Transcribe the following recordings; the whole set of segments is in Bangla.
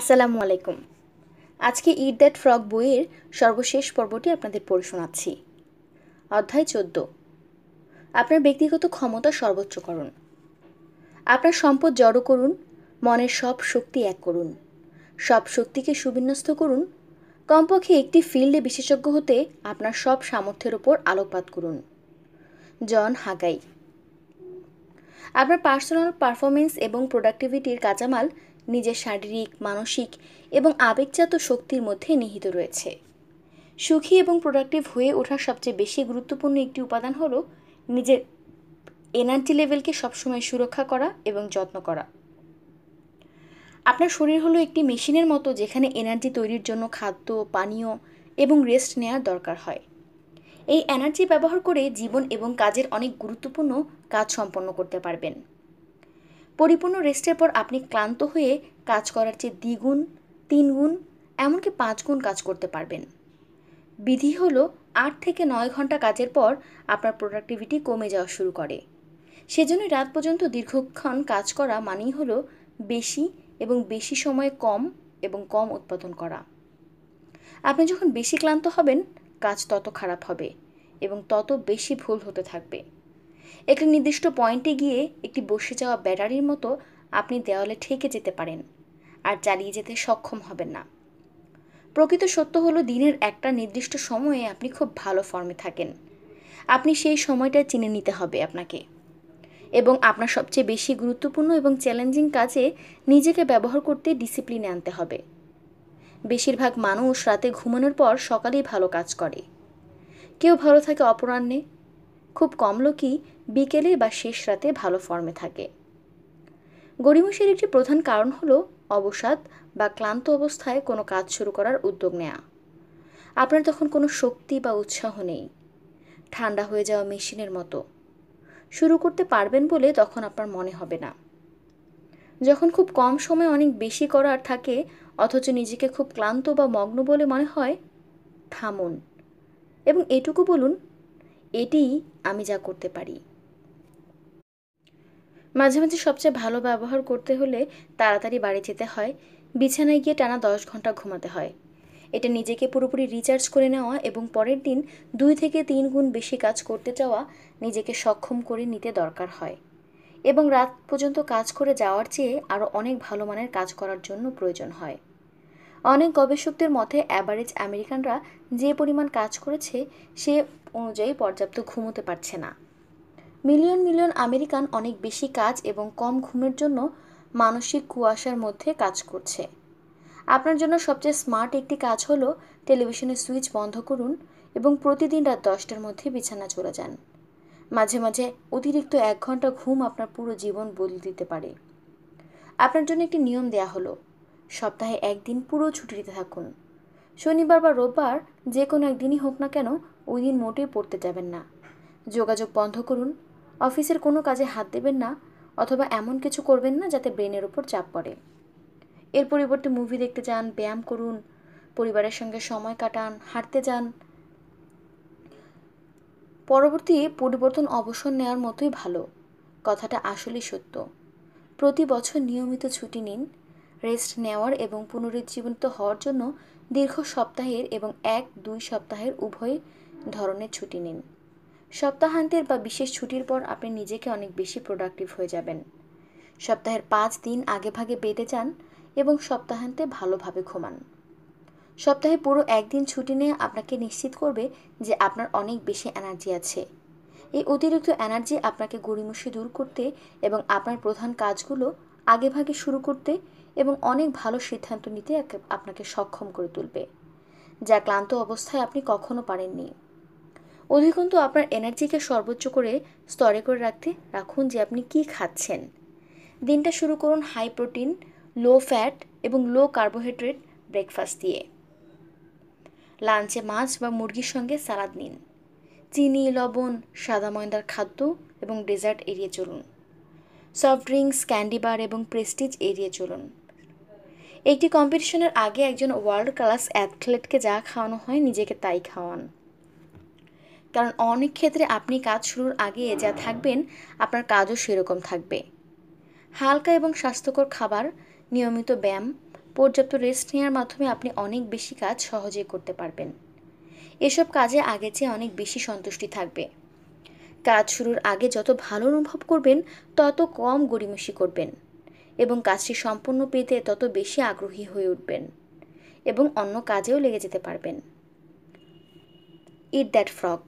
আসসালামু আলাইকুম আজকে ইট দ্যাট ফ্রক বইয়ের সর্বশেষ পর্বটি আপনাদের পড়ে শোনাচ্ছি অধ্যায় চোদ্দ আপনার ব্যক্তিগত ক্ষমতা সর্বোচ্চ করুন আপনার সম্পদ জড়ো করুন মনের সব শক্তি এক করুন সব শক্তিকে সুবিন্যস্ত করুন কমপক্ষে একটি ফিল্ডে বিশেষজ্ঞ হতে আপনার সব সামর্থ্যের ওপর আলোকপাত করুন জন হাগাই আপনার পার্সোনাল পারফরমেন্স এবং প্রোডাক্টিভিটির কাঁচামাল নিজের শারীরিক মানসিক এবং আবেগজাত শক্তির মধ্যে নিহিত রয়েছে সুখী এবং প্রোডাক্টিভ হয়ে ওঠার সবচেয়ে বেশি গুরুত্বপূর্ণ একটি উপাদান হলো নিজের এনার্জি লেভেলকে সবসময় সুরক্ষা করা এবং যত্ন করা আপনার শরীর হলো একটি মেশিনের মতো যেখানে এনার্জি তৈরির জন্য খাদ্য পানীয় এবং রেস্ট নেওয়ার দরকার হয় এই এনার্জি ব্যবহার করে জীবন এবং কাজের অনেক গুরুত্বপূর্ণ কাজ সম্পন্ন করতে পারবেন পরিপূর্ণ রেস্টের পর আপনি ক্লান্ত হয়ে কাজ করার চেয়ে দ্বিগুণ তিনগুণ এমনকি পাঁচগুণ কাজ করতে পারবেন বিধি হলো আট থেকে নয় ঘন্টা কাজের পর আপনার প্রোডাক্টিভিটি কমে যাওয়া শুরু করে সেজন্য রাত পর্যন্ত দীর্ঘক্ষণ কাজ করা মানেই হল বেশি এবং বেশি সময়ে কম এবং কম উৎপাদন করা আপনি যখন বেশি ক্লান্ত হবেন কাজ তত খারাপ হবে এবং তত বেশি ভুল হতে থাকবে একটি নির্দিষ্ট পয়েন্টে গিয়ে একটি বসে যাওয়া ব্যাটারির মতো আপনি দেওয়ালে ঠেকে যেতে পারেন আর চালিয়ে যেতে সক্ষম হবেন না প্রকৃত সত্য হলো দিনের একটা নির্দিষ্ট সময়ে আপনি খুব ভালো ফর্মে থাকেন আপনি সেই সময়টা চিনে নিতে হবে আপনাকে এবং আপনার সবচেয়ে বেশি গুরুত্বপূর্ণ এবং চ্যালেঞ্জিং কাজে নিজেকে ব্যবহার করতে ডিসিপ্লিনে আনতে হবে বেশিরভাগ মানুষ রাতে ঘুমানোর পর সকালেই ভালো কাজ করে কেউ ভালো থাকে অপরাহ্নে খুব কম লোকই বিকেলে বা শেষ রাতে ভালো ফর্মে থাকে গড়িমসির একটি প্রধান কারণ হল অবসাদ বা ক্লান্ত অবস্থায় কোনো কাজ শুরু করার উদ্যোগ নেয়া আপনার তখন কোনো শক্তি বা উৎসাহ নেই ঠান্ডা হয়ে যাওয়া মেশিনের মতো শুরু করতে পারবেন বলে তখন আপনার মনে হবে না যখন খুব কম সময়ে অনেক বেশি করার থাকে অথচ নিজেকে খুব ক্লান্ত বা মগ্ন বলে মনে হয় থামুন এবং এটুকু বলুন এটিই আমি যা করতে পারি মাঝে মাঝে সবচেয়ে ভালো ব্যবহার করতে হলে তাড়াতাড়ি বাড়ি যেতে হয় বিছানায় গিয়ে টানা দশ ঘন্টা ঘুমাতে হয় এটা নিজেকে পুরোপুরি রিচার্জ করে নেওয়া এবং পরের দিন দুই থেকে তিন গুণ বেশি কাজ করতে চাওয়া নিজেকে সক্ষম করে নিতে দরকার হয় এবং রাত পর্যন্ত কাজ করে যাওয়ার চেয়ে আরও অনেক ভালো মানের কাজ করার জন্য প্রয়োজন হয় অনেক গবেষকদের মতে অ্যাভারেজ আমেরিকানরা যে পরিমাণ কাজ করেছে সে অনুযায়ী পর্যাপ্ত ঘুমোতে পারছে না মিলিয়ন মিলিয়ন আমেরিকান অনেক বেশি কাজ এবং কম ঘুমের জন্য মানসিক কুয়াশার মধ্যে কাজ করছে আপনার জন্য সবচেয়ে স্মার্ট একটি কাজ হলো টেলিভিশনের সুইচ বন্ধ করুন এবং প্রতিদিন রাত দশটার মধ্যে বিছানা চলে যান মাঝে মাঝে অতিরিক্ত এক ঘন্টা ঘুম আপনার পুরো জীবন বদলে দিতে পারে আপনার জন্য একটি নিয়ম দেয়া হলো সপ্তাহে একদিন পুরো ছুটিতে থাকুন শনিবার বা রোববার যে কোনো একদিনই হোক না কেন ওই দিন মোটেই পড়তে যাবেন না যোগাযোগ বন্ধ করুন অফিসের কোনো কাজে হাত দেবেন না অথবা এমন কিছু করবেন না যাতে ব্রেনের ওপর চাপ পড়ে এর পরিবর্তে মুভি দেখতে যান ব্যায়াম করুন পরিবারের সঙ্গে সময় কাটান হাঁটতে যান পরবর্তী পরিবর্তন অবসর নেওয়ার মতোই ভালো কথাটা আসলেই সত্য প্রতি বছর নিয়মিত ছুটি নিন রেস্ট নেওয়ার এবং পুনরুজ্জীবিত হওয়ার জন্য দীর্ঘ সপ্তাহের এবং এক দুই সপ্তাহের উভয় ধরনের ছুটি নিন সপ্তাহান্তের বা বিশেষ ছুটির পর আপনি নিজেকে অনেক বেশি প্রোডাক্টিভ হয়ে যাবেন সপ্তাহের পাঁচ দিন আগে ভাগে বেঁধে যান এবং সপ্তাহান্তে ভালোভাবে ঘুমান সপ্তাহে পুরো একদিন ছুটি নিয়ে আপনাকে নিশ্চিত করবে যে আপনার অনেক বেশি এনার্জি আছে এই অতিরিক্ত এনার্জি আপনাকে গড়িমসি দূর করতে এবং আপনার প্রধান কাজগুলো আগেভাগে শুরু করতে এবং অনেক ভালো সিদ্ধান্ত নিতে আপনাকে সক্ষম করে তুলবে যা ক্লান্ত অবস্থায় আপনি কখনো পারেননি অধিকন্তু আপনার এনার্জিকে সর্বোচ্চ করে স্তরে করে রাখতে রাখুন যে আপনি কি খাচ্ছেন দিনটা শুরু করুন হাই প্রোটিন লো ফ্যাট এবং লো কার্বোহাইড্রেট ব্রেকফাস্ট দিয়ে লাঞ্চে মাছ বা মুরগির সঙ্গে সালাদ নিন চিনি লবণ সাদা ময়দার খাদ্য এবং ডেজার্ট এড়িয়ে চলুন সফট ড্রিঙ্কস ক্যান্ডি বার এবং প্রেস্টিজ এড়িয়ে চলুন একটি কম্পিটিশনের আগে একজন ওয়ার্ল্ড ক্লাস অ্যাথলেটকে যা খাওয়ানো হয় নিজেকে তাই খাওয়ান কারণ অনেক ক্ষেত্রে আপনি কাজ শুরুর আগে যা থাকবেন আপনার কাজও সেরকম থাকবে হালকা এবং স্বাস্থ্যকর খাবার নিয়মিত ব্যায়াম পর্যাপ্ত রেস্ট নেওয়ার মাধ্যমে আপনি অনেক বেশি কাজ সহজে করতে পারবেন এসব কাজে আগে চেয়ে অনেক বেশি সন্তুষ্টি থাকবে কাজ শুরুর আগে যত ভালো অনুভব করবেন তত কম গড়িমসি করবেন এবং কাজটি সম্পূর্ণ পেতে তত বেশি আগ্রহী হয়ে উঠবেন এবং অন্য কাজেও লেগে যেতে পারবেন ইট দ্যাট ফ্রক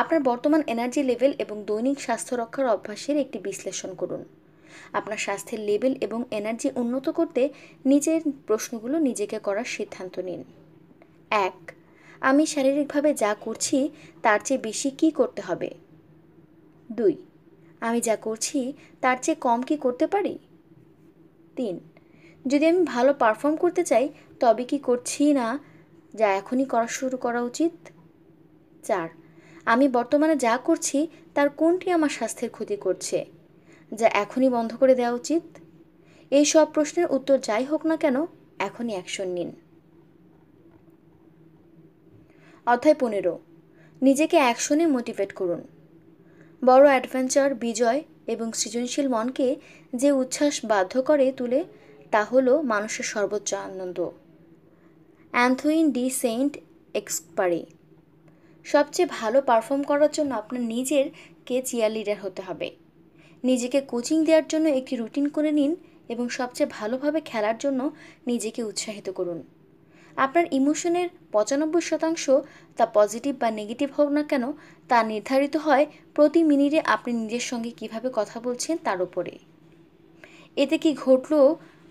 আপনার বর্তমান এনার্জি লেভেল এবং দৈনিক স্বাস্থ্য রক্ষার অভ্যাসের একটি বিশ্লেষণ করুন আপনার স্বাস্থ্যের লেভেল এবং এনার্জি উন্নত করতে নিজের প্রশ্নগুলো নিজেকে করার সিদ্ধান্ত নিন এক আমি শারীরিকভাবে যা করছি তার চেয়ে বেশি কি করতে হবে দুই আমি যা করছি তার চেয়ে কম কি করতে পারি তিন যদি আমি ভালো পারফর্ম করতে চাই তবে কি করছি না যা এখনই করা শুরু করা উচিত চার আমি বর্তমানে যা করছি তার কোনটি আমার স্বাস্থ্যের ক্ষতি করছে যা এখনই বন্ধ করে দেওয়া উচিত এই সব প্রশ্নের উত্তর যাই হোক না কেন এখনই অ্যাকশন নিন অধ্যায় পনেরো নিজেকে অ্যাকশনে মোটিভেট করুন বড় অ্যাডভেঞ্চার বিজয় এবং সৃজনশীল মনকে যে উচ্ছ্বাস বাধ্য করে তুলে তা হল মানুষের সর্বোচ্চ আনন্দ অ্যান্থোইন ডি সেন্ট এক্সপারি সবচেয়ে ভালো পারফর্ম করার জন্য আপনার নিজের কে চেয়ার লিডার হতে হবে নিজেকে কোচিং দেওয়ার জন্য একটি রুটিন করে নিন এবং সবচেয়ে ভালোভাবে খেলার জন্য নিজেকে উৎসাহিত করুন আপনার ইমোশনের পঁচানব্বই শতাংশ তা পজিটিভ বা নেগেটিভ হোক না কেন তা নির্ধারিত হয় প্রতি মিনিটে আপনি নিজের সঙ্গে কিভাবে কথা বলছেন তার উপরে এতে কি ঘটল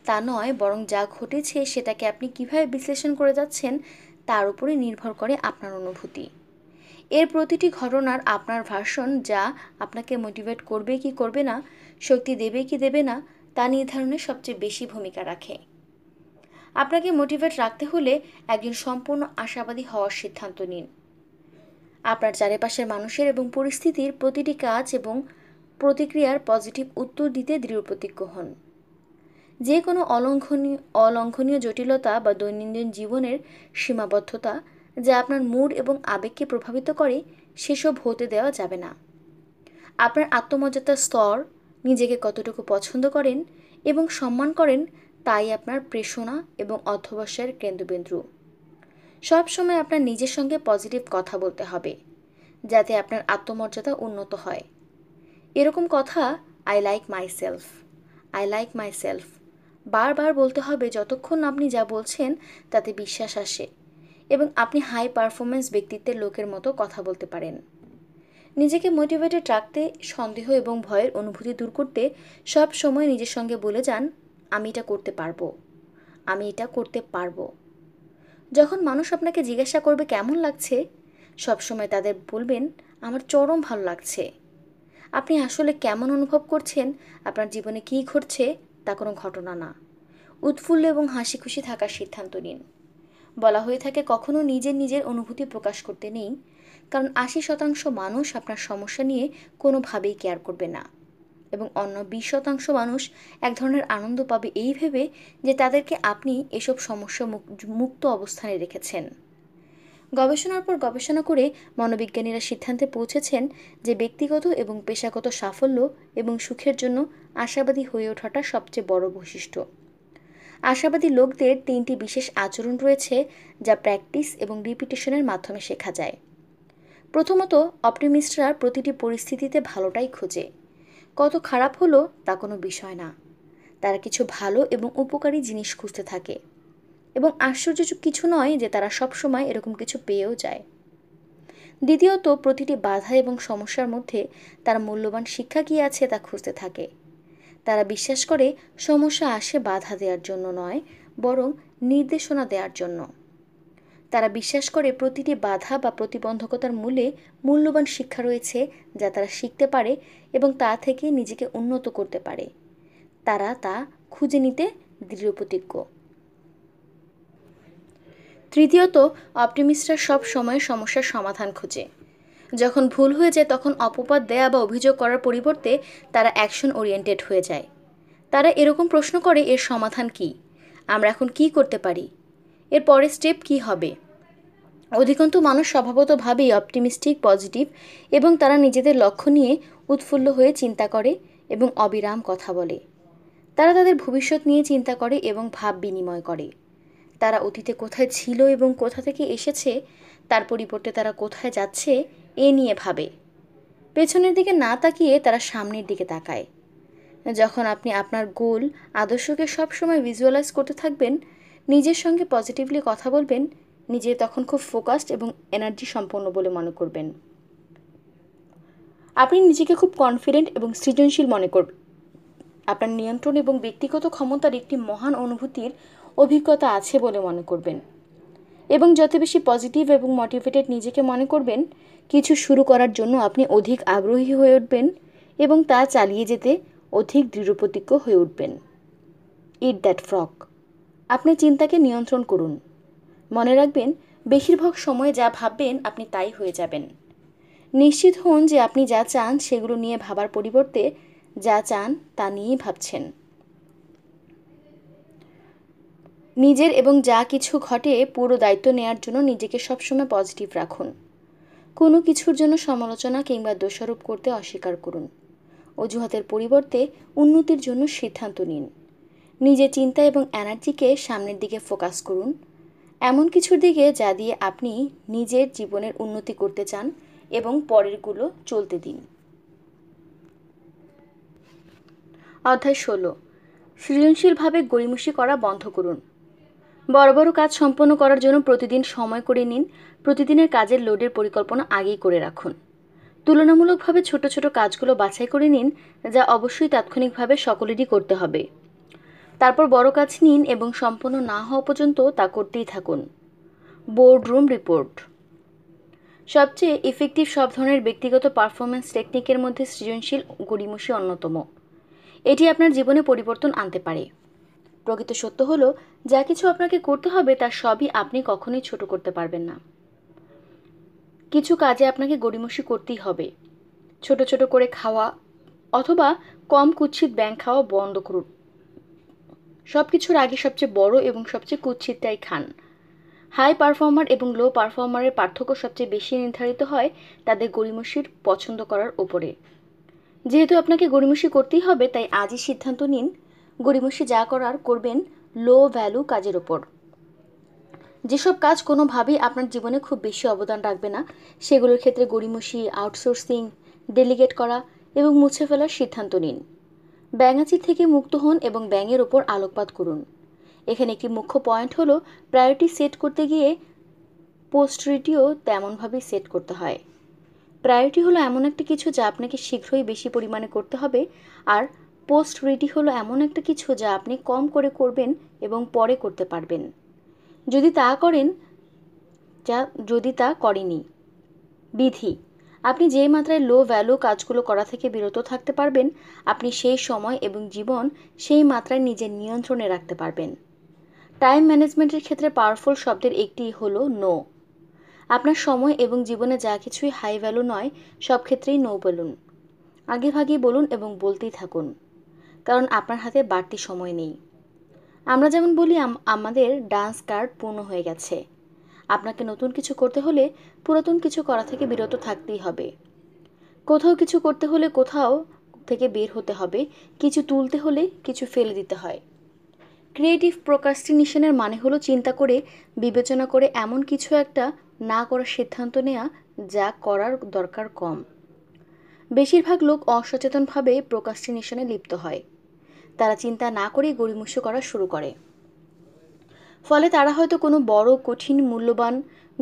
তা নয় বরং যা ঘটেছে সেটাকে আপনি কিভাবে বিশ্লেষণ করে যাচ্ছেন তার উপরে নির্ভর করে আপনার অনুভূতি এর প্রতিটি ঘটনার আপনার ভার্সন যা আপনাকে মোটিভেট করবে কি করবে না শক্তি দেবে কি দেবে না তা নির্ধারণে সবচেয়ে বেশি ভূমিকা রাখে আপনাকে মোটিভেট রাখতে হলে একজন সম্পূর্ণ আশাবাদী হওয়ার সিদ্ধান্ত নিন আপনার চারিপাশের মানুষের এবং পরিস্থিতির প্রতিটি কাজ এবং প্রতিক্রিয়ার পজিটিভ উত্তর দিতে প্রতিজ্ঞ হন যে কোনো অলঙ্ঘনীয় অলঙ্ঘনীয় জটিলতা বা দৈনন্দিন জীবনের সীমাবদ্ধতা যা আপনার মুড এবং আবেগকে প্রভাবিত করে সেসব হতে দেওয়া যাবে না আপনার আত্মমর্যাদার স্তর নিজেকে কতটুকু পছন্দ করেন এবং সম্মান করেন তাই আপনার প্রেষণা এবং অধ্যবসায়ের কেন্দ্রবিন্দু সবসময় আপনার নিজের সঙ্গে পজিটিভ কথা বলতে হবে যাতে আপনার আত্মমর্যাদা উন্নত হয় এরকম কথা I like myself I like myself বারবার বলতে হবে যতক্ষণ আপনি যা বলছেন তাতে বিশ্বাস আসে এবং আপনি হাই পারফরমেন্স ব্যক্তিত্বের লোকের মতো কথা বলতে পারেন নিজেকে মোটিভেটেড রাখতে সন্দেহ এবং ভয়ের অনুভূতি দূর করতে সব সময় নিজের সঙ্গে বলে যান আমি এটা করতে পারবো আমি এটা করতে পারবো যখন মানুষ আপনাকে জিজ্ঞাসা করবে কেমন লাগছে সবসময় তাদের বলবেন আমার চরম ভালো লাগছে আপনি আসলে কেমন অনুভব করছেন আপনার জীবনে কী ঘটছে তা কোনো ঘটনা না উৎফুল্ল এবং হাসি খুশি থাকার সিদ্ধান্ত নিন বলা হয়ে থাকে কখনো নিজের নিজের অনুভূতি প্রকাশ করতে নেই কারণ আশি শতাংশ মানুষ আপনার সমস্যা নিয়ে কোনোভাবেই কেয়ার করবে না এবং অন্য বিশ শতাংশ মানুষ এক ধরনের আনন্দ পাবে এই ভেবে যে তাদেরকে আপনি এসব সমস্যা মুক্ত অবস্থানে রেখেছেন গবেষণার পর গবেষণা করে মনোবিজ্ঞানীরা সিদ্ধান্তে পৌঁছেছেন যে ব্যক্তিগত এবং পেশাগত সাফল্য এবং সুখের জন্য আশাবাদী হয়ে ওঠাটা সবচেয়ে বড় বৈশিষ্ট্য আশাবাদী লোকদের তিনটি বিশেষ আচরণ রয়েছে যা প্র্যাকটিস এবং রিপিটেশনের মাধ্যমে শেখা যায় প্রথমত অপটিমিস্টরা প্রতিটি পরিস্থিতিতে ভালোটাই খোঁজে কত খারাপ হলো তা কোনো বিষয় না তারা কিছু ভালো এবং উপকারী জিনিস খুঁজতে থাকে এবং আশ্চর্য কিছু নয় যে তারা সবসময় এরকম কিছু পেয়েও যায় দ্বিতীয়ত প্রতিটি বাধা এবং সমস্যার মধ্যে তার মূল্যবান শিক্ষা কী আছে তা খুঁজতে থাকে তারা বিশ্বাস করে সমস্যা আসে বাধা দেওয়ার জন্য নয় বরং নির্দেশনা দেওয়ার জন্য তারা বিশ্বাস করে প্রতিটি বাধা বা প্রতিবন্ধকতার মূলে মূল্যবান শিক্ষা রয়েছে যা তারা শিখতে পারে এবং তা থেকে নিজেকে উন্নত করতে পারে তারা তা খুঁজে নিতে দৃঢ় প্রতিজ্ঞ তৃতীয়ত অপটিমিস্টরা সব সময় সমস্যার সমাধান খোঁজে যখন ভুল হয়ে যায় তখন অপবাদ দেয়া বা অভিযোগ করার পরিবর্তে তারা অ্যাকশন ওরিয়েন্টেড হয়ে যায় তারা এরকম প্রশ্ন করে এর সমাধান কি আমরা এখন কি করতে পারি এর পরের স্টেপ কি হবে অধিকন্তু মানুষ স্বভাবতভাবেই অপটিমিস্টিক পজিটিভ এবং তারা নিজেদের লক্ষ্য নিয়ে উৎফুল্ল হয়ে চিন্তা করে এবং অবিরাম কথা বলে তারা তাদের ভবিষ্যৎ নিয়ে চিন্তা করে এবং ভাব বিনিময় করে তারা অতীতে কোথায় ছিল এবং কোথা থেকে এসেছে তার পরিবর্তে তারা কোথায় যাচ্ছে এ নিয়ে ভাবে পেছনের দিকে না তাকিয়ে তারা সামনের দিকে তাকায় যখন আপনি আপনার গোল আদর্শকে সবসময় ভিজুয়ালাইজ করতে থাকবেন নিজের সঙ্গে পজিটিভলি কথা বলবেন নিজে তখন খুব ফোকাসড এবং এনার্জি সম্পন্ন বলে মনে করবেন আপনি নিজেকে খুব কনফিডেন্ট এবং সৃজনশীল মনে করবেন আপনার নিয়ন্ত্রণ এবং ব্যক্তিগত ক্ষমতার একটি মহান অনুভূতির অভিজ্ঞতা আছে বলে মনে করবেন এবং যত বেশি পজিটিভ এবং মোটিভেটেড নিজেকে মনে করবেন কিছু শুরু করার জন্য আপনি অধিক আগ্রহী হয়ে উঠবেন এবং তা চালিয়ে যেতে অধিক দৃঢ়প্রতিজ্ঞ হয়ে উঠবেন ইট দ্যাট ফ্রক আপনি চিন্তাকে নিয়ন্ত্রণ করুন মনে রাখবেন বেশিরভাগ সময় যা ভাববেন আপনি তাই হয়ে যাবেন নিশ্চিত হন যে আপনি যা চান সেগুলো নিয়ে ভাবার পরিবর্তে যা চান তা নিয়েই ভাবছেন নিজের এবং যা কিছু ঘটে পুরো দায়িত্ব নেয়ার জন্য নিজেকে সবসময় পজিটিভ রাখুন কোনো কিছুর জন্য সমালোচনা কিংবা দোষারোপ করতে অস্বীকার করুন অজুহাতের পরিবর্তে উন্নতির জন্য সিদ্ধান্ত নিন নিজের চিন্তা এবং এনার্জিকে সামনের দিকে ফোকাস করুন এমন কিছুর দিকে যা দিয়ে আপনি নিজের জীবনের উন্নতি করতে চান এবং পরেরগুলো চলতে দিন অধ্যায় ষোলো সৃজনশীলভাবে গড়িমসি করা বন্ধ করুন বড় বড় কাজ সম্পন্ন করার জন্য প্রতিদিন সময় করে নিন প্রতিদিনের কাজের লোডের পরিকল্পনা আগেই করে রাখুন তুলনামূলকভাবে ছোট ছোট কাজগুলো বাছাই করে নিন যা অবশ্যই তাৎক্ষণিকভাবে সকলেরই করতে হবে তারপর বড় কাজ নিন এবং সম্পন্ন না হওয়া পর্যন্ত তা করতেই থাকুন বোর্ডরুম রিপোর্ট সবচেয়ে ইফেক্টিভ সব ধরনের ব্যক্তিগত পারফরমেন্স টেকনিকের মধ্যে সৃজনশীল গড়িমসি অন্যতম এটি আপনার জীবনে পরিবর্তন আনতে পারে প্রকৃত সত্য হলো যা কিছু আপনাকে করতে হবে তা সবই আপনি কখনোই ছোট করতে পারবেন না কিছু কাজে আপনাকে গড়িমসি করতেই হবে ছোট ছোট করে খাওয়া অথবা কম কুচ্ছিত ব্যাংক খাওয়া বন্ধ করুন সব কিছুর আগে সবচেয়ে বড় এবং সবচেয়ে কুচ্ছিতটাই খান হাই পারফর্মার এবং লো পারফর্মারের পার্থক্য সবচেয়ে বেশি নির্ধারিত হয় তাদের গড়িমসির পছন্দ করার ওপরে যেহেতু আপনাকে গড়িমসি করতেই হবে তাই আজই সিদ্ধান্ত নিন গড়িমসি যা করার করবেন লো ভ্যালু কাজের ওপর যেসব কাজ কোনোভাবেই আপনার জীবনে খুব বেশি অবদান রাখবে না সেগুলোর ক্ষেত্রে গড়িমসি আউটসোর্সিং ডেলিগেট করা এবং মুছে ফেলার সিদ্ধান্ত নিন ব্যাঙাচি থেকে মুক্ত হন এবং ব্যাঙের ওপর আলোকপাত করুন এখানে একটি মুখ্য পয়েন্ট হলো প্রায়োরিটি সেট করতে গিয়ে পোস্টরিটিও তেমনভাবেই সেট করতে হয় প্রায়োরিটি হলো এমন একটা কিছু যা আপনাকে শীঘ্রই বেশি পরিমাণে করতে হবে আর পোস্ট রেডি হলো এমন একটা কিছু যা আপনি কম করে করবেন এবং পরে করতে পারবেন যদি তা করেন যা যদি তা করেনি বিধি আপনি যে মাত্রায় লো ভ্যালু কাজগুলো করা থেকে বিরত থাকতে পারবেন আপনি সেই সময় এবং জীবন সেই মাত্রায় নিজের নিয়ন্ত্রণে রাখতে পারবেন টাইম ম্যানেজমেন্টের ক্ষেত্রে পাওয়ারফুল শব্দের একটি হলো নো আপনার সময় এবং জীবনে যা কিছুই হাই ভ্যালু নয় সব ক্ষেত্রেই নো বলুন আগেভাগেই বলুন এবং বলতেই থাকুন কারণ আপনার হাতে বাড়তি সময় নেই আমরা যেমন বলি আমাদের ডান্স কার্ড পূর্ণ হয়ে গেছে আপনাকে নতুন কিছু করতে হলে পুরাতন কিছু করা থেকে বিরত থাকতেই হবে কোথাও কিছু করতে হলে কোথাও থেকে বের হতে হবে কিছু তুলতে হলে কিছু ফেলে দিতে হয় ক্রিয়েটিভ প্রোকাস্টিনেশনের মানে হলো চিন্তা করে বিবেচনা করে এমন কিছু একটা না করার সিদ্ধান্ত নেওয়া যা করার দরকার কম বেশিরভাগ লোক অসচেতনভাবে প্রোকাস্টিনেশনে লিপ্ত হয় তারা চিন্তা না করেই গড়িমসু করা শুরু করে ফলে তারা হয়তো কোনো বড় কঠিন মূল্যবান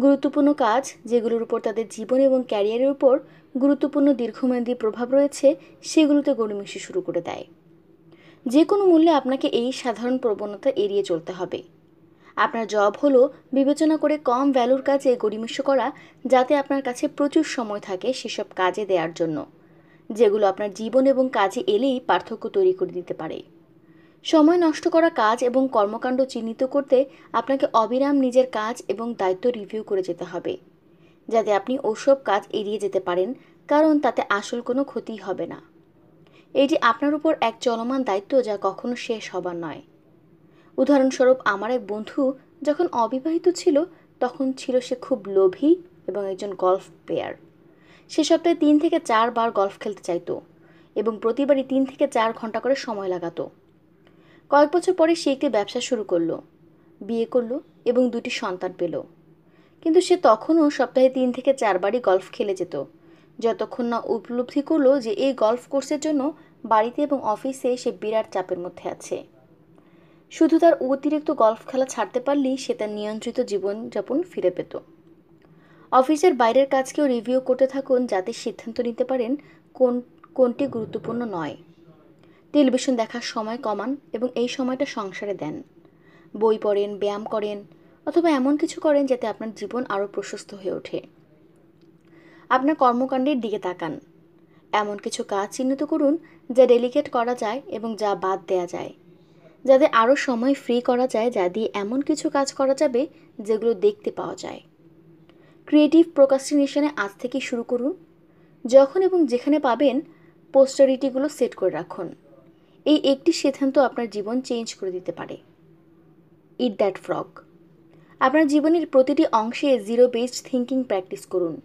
গুরুত্বপূর্ণ কাজ যেগুলোর উপর তাদের জীবন এবং ক্যারিয়ারের উপর গুরুত্বপূর্ণ দীর্ঘমেয়াদী প্রভাব রয়েছে সেগুলোতে গড়িমসি শুরু করে দেয় যে কোনো মূল্যে আপনাকে এই সাধারণ প্রবণতা এড়িয়ে চলতে হবে আপনার জব হলো বিবেচনা করে কম ভ্যালুর কাজে গড়িমসি করা যাতে আপনার কাছে প্রচুর সময় থাকে সেসব কাজে দেওয়ার জন্য যেগুলো আপনার জীবন এবং কাজে এলেই পার্থক্য তৈরি করে দিতে পারে সময় নষ্ট করা কাজ এবং কর্মকাণ্ড চিহ্নিত করতে আপনাকে অবিরাম নিজের কাজ এবং দায়িত্ব রিভিউ করে যেতে হবে যাতে আপনি ওসব কাজ এড়িয়ে যেতে পারেন কারণ তাতে আসল কোনো ক্ষতি হবে না এটি আপনার উপর এক চলমান দায়িত্ব যা কখনো শেষ হবার নয় উদাহরণস্বরূপ আমার এক বন্ধু যখন অবিবাহিত ছিল তখন ছিল সে খুব লোভী এবং একজন গল্ফ প্লেয়ার সে সপ্তাহে তিন থেকে চারবার গল্ফ খেলতে চাইতো এবং প্রতিবারই তিন থেকে চার ঘন্টা করে সময় লাগাতো কয়েক বছর পরে সে একটি ব্যবসা শুরু করলো বিয়ে করলো এবং দুটি সন্তান পেল কিন্তু সে তখনও সপ্তাহে তিন থেকে চারবারই গল্ফ খেলে যেত যতক্ষণ না উপলব্ধি করলো যে এই গল্ফ কোর্সের জন্য বাড়িতে এবং অফিসে সে বিরাট চাপের মধ্যে আছে শুধু তার অতিরিক্ত গল্ফ খেলা ছাড়তে পারলেই সে তার নিয়ন্ত্রিত জীবনযাপন ফিরে পেত অফিসের বাইরের কাজকেও রিভিউ করতে থাকুন যাতে সিদ্ধান্ত নিতে পারেন কোন কোনটি গুরুত্বপূর্ণ নয় টেলিভিশন দেখার সময় কমান এবং এই সময়টা সংসারে দেন বই পড়েন ব্যায়াম করেন অথবা এমন কিছু করেন যাতে আপনার জীবন আরও প্রশস্ত হয়ে ওঠে আপনার কর্মকাণ্ডের দিকে তাকান এমন কিছু কাজ চিহ্নিত করুন যা ডেলিকেট করা যায় এবং যা বাদ দেয়া যায় যাতে আরও সময় ফ্রি করা যায় যা দিয়ে এমন কিছু কাজ করা যাবে যেগুলো দেখতে পাওয়া যায় ক্রিয়েটিভ প্রোকাস্টিনেশনে আজ থেকে শুরু করুন যখন এবং যেখানে পাবেন পোস্টারিটিগুলো সেট করে রাখুন এই একটি সিদ্ধান্ত আপনার জীবন চেঞ্জ করে দিতে পারে ইট দ্যাট ফ্রগ আপনার জীবনের প্রতিটি অংশে জিরো বেসড থিঙ্কিং প্র্যাকটিস করুন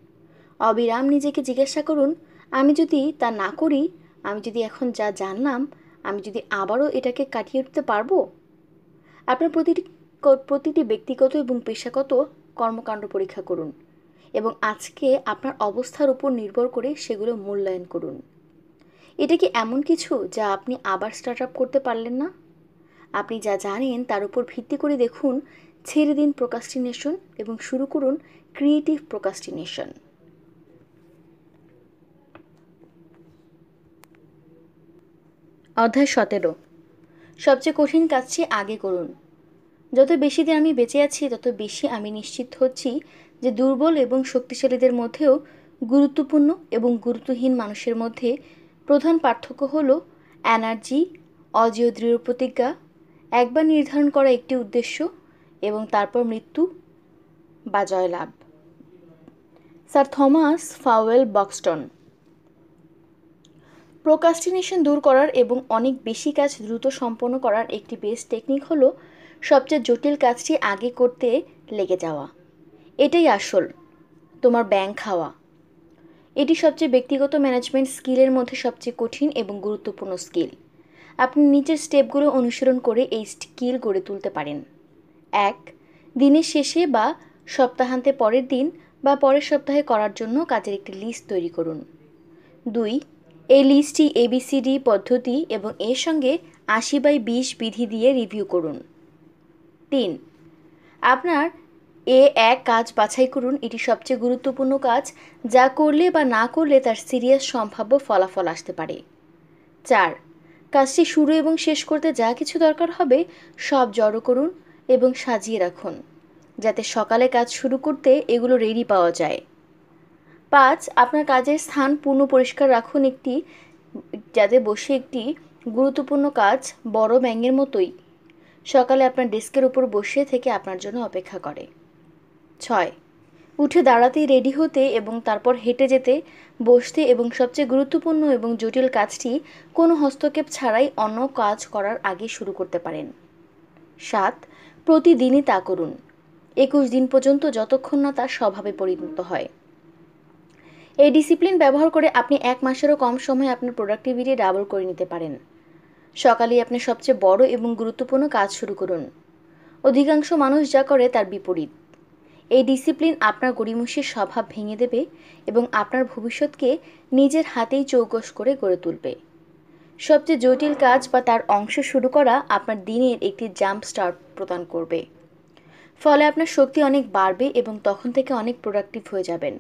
অবিরাম নিজেকে জিজ্ঞাসা করুন আমি যদি তা না করি আমি যদি এখন যা জানলাম আমি যদি আবারও এটাকে কাটিয়ে উঠতে পারবো আপনার প্রতিটি প্রতিটি ব্যক্তিগত এবং পেশাগত কর্মকাণ্ড পরীক্ষা করুন এবং আজকে আপনার অবস্থার উপর নির্ভর করে সেগুলো মূল্যায়ন করুন এটা কি এমন কিছু যা আপনি আবার স্টার্ট আপ করতে পারলেন না আপনি যা জানেন তার উপর ভিত্তি করে দেখুন ছেড়ে দিন প্রোকাস্টিনেশন এবং শুরু করুন ক্রিয়েটিভ প্রোকাস্টিনেশন অধ্যায় সতেরো সবচেয়ে কঠিন কাজটি আগে করুন যত বেশি দিন আমি বেঁচে আছি তত বেশি আমি নিশ্চিত হচ্ছি যে দুর্বল এবং শক্তিশালীদের মধ্যেও গুরুত্বপূর্ণ এবং গুরুত্বহীন মানুষের মধ্যে প্রধান পার্থক্য হল এনার্জি অজেয় দৃঢ় প্রতিজ্ঞা একবার নির্ধারণ করা একটি উদ্দেশ্য এবং তারপর মৃত্যু বা জয়লাভ sir Thomas Fowell Buxton procrastination দূর করার এবং অনেক বেশি কাজ দ্রুত সম্পন্ন করার একটি বেস্ট টেকনিক হলো সবচেয়ে জটিল কাজটি আগে করতে লেগে যাওয়া এটাই আসল তোমার ব্যাংক খাওয়া এটি সবচেয়ে ব্যক্তিগত ম্যানেজমেন্ট স্কিলের মধ্যে সবচেয়ে কঠিন এবং গুরুত্বপূর্ণ স্কিল আপনি নিচের স্টেপগুলো অনুসরণ করে এই স্কিল গড়ে তুলতে পারেন এক দিনের শেষে বা সপ্তাহান্তে পরের দিন বা পরের সপ্তাহে করার জন্য কাজের একটি লিস্ট তৈরি করুন দুই এই লিস্টটি এবিসিডি পদ্ধতি এবং এর সঙ্গে আশি বাই বিশ বিধি দিয়ে রিভিউ করুন তিন আপনার এ এক কাজ বাছাই করুন এটি সবচেয়ে গুরুত্বপূর্ণ কাজ যা করলে বা না করলে তার সিরিয়াস সম্ভাব্য ফলাফল আসতে পারে চার কাজটি শুরু এবং শেষ করতে যা কিছু দরকার হবে সব জড়ো করুন এবং সাজিয়ে রাখুন যাতে সকালে কাজ শুরু করতে এগুলো রেডি পাওয়া যায় পাঁচ আপনার কাজের স্থান পূর্ণ পরিষ্কার রাখুন একটি যাতে বসে একটি গুরুত্বপূর্ণ কাজ বড় ব্যাঙের মতোই সকালে আপনার ডেস্কের উপর বসে থেকে আপনার জন্য অপেক্ষা করে ছয় উঠে দাঁড়াতে রেডি হতে এবং তারপর হেঁটে যেতে বসতে এবং সবচেয়ে গুরুত্বপূর্ণ এবং জটিল কাজটি কোনো হস্তক্ষেপ ছাড়াই অন্য কাজ করার আগে শুরু করতে পারেন সাত প্রতিদিনই তা করুন একুশ দিন পর্যন্ত যতক্ষণ না তা স্বভাবে পরিণত হয় এই ডিসিপ্লিন ব্যবহার করে আপনি এক মাসেরও কম সময়ে আপনার প্রোডাক্টিভিটি ডাবল করে নিতে পারেন সকালে আপনি সবচেয়ে বড় এবং গুরুত্বপূর্ণ কাজ শুরু করুন অধিকাংশ মানুষ যা করে তার বিপরীত এই ডিসিপ্লিন আপনার গড়িমসির স্বভাব ভেঙে দেবে এবং আপনার ভবিষ্যৎকে নিজের হাতেই চৌকস করে গড়ে তুলবে সবচেয়ে জটিল কাজ বা তার অংশ শুরু করা আপনার দিনের একটি জাম্প স্টার্ট প্রদান করবে ফলে আপনার শক্তি অনেক বাড়বে এবং তখন থেকে অনেক প্রোডাক্টিভ হয়ে যাবেন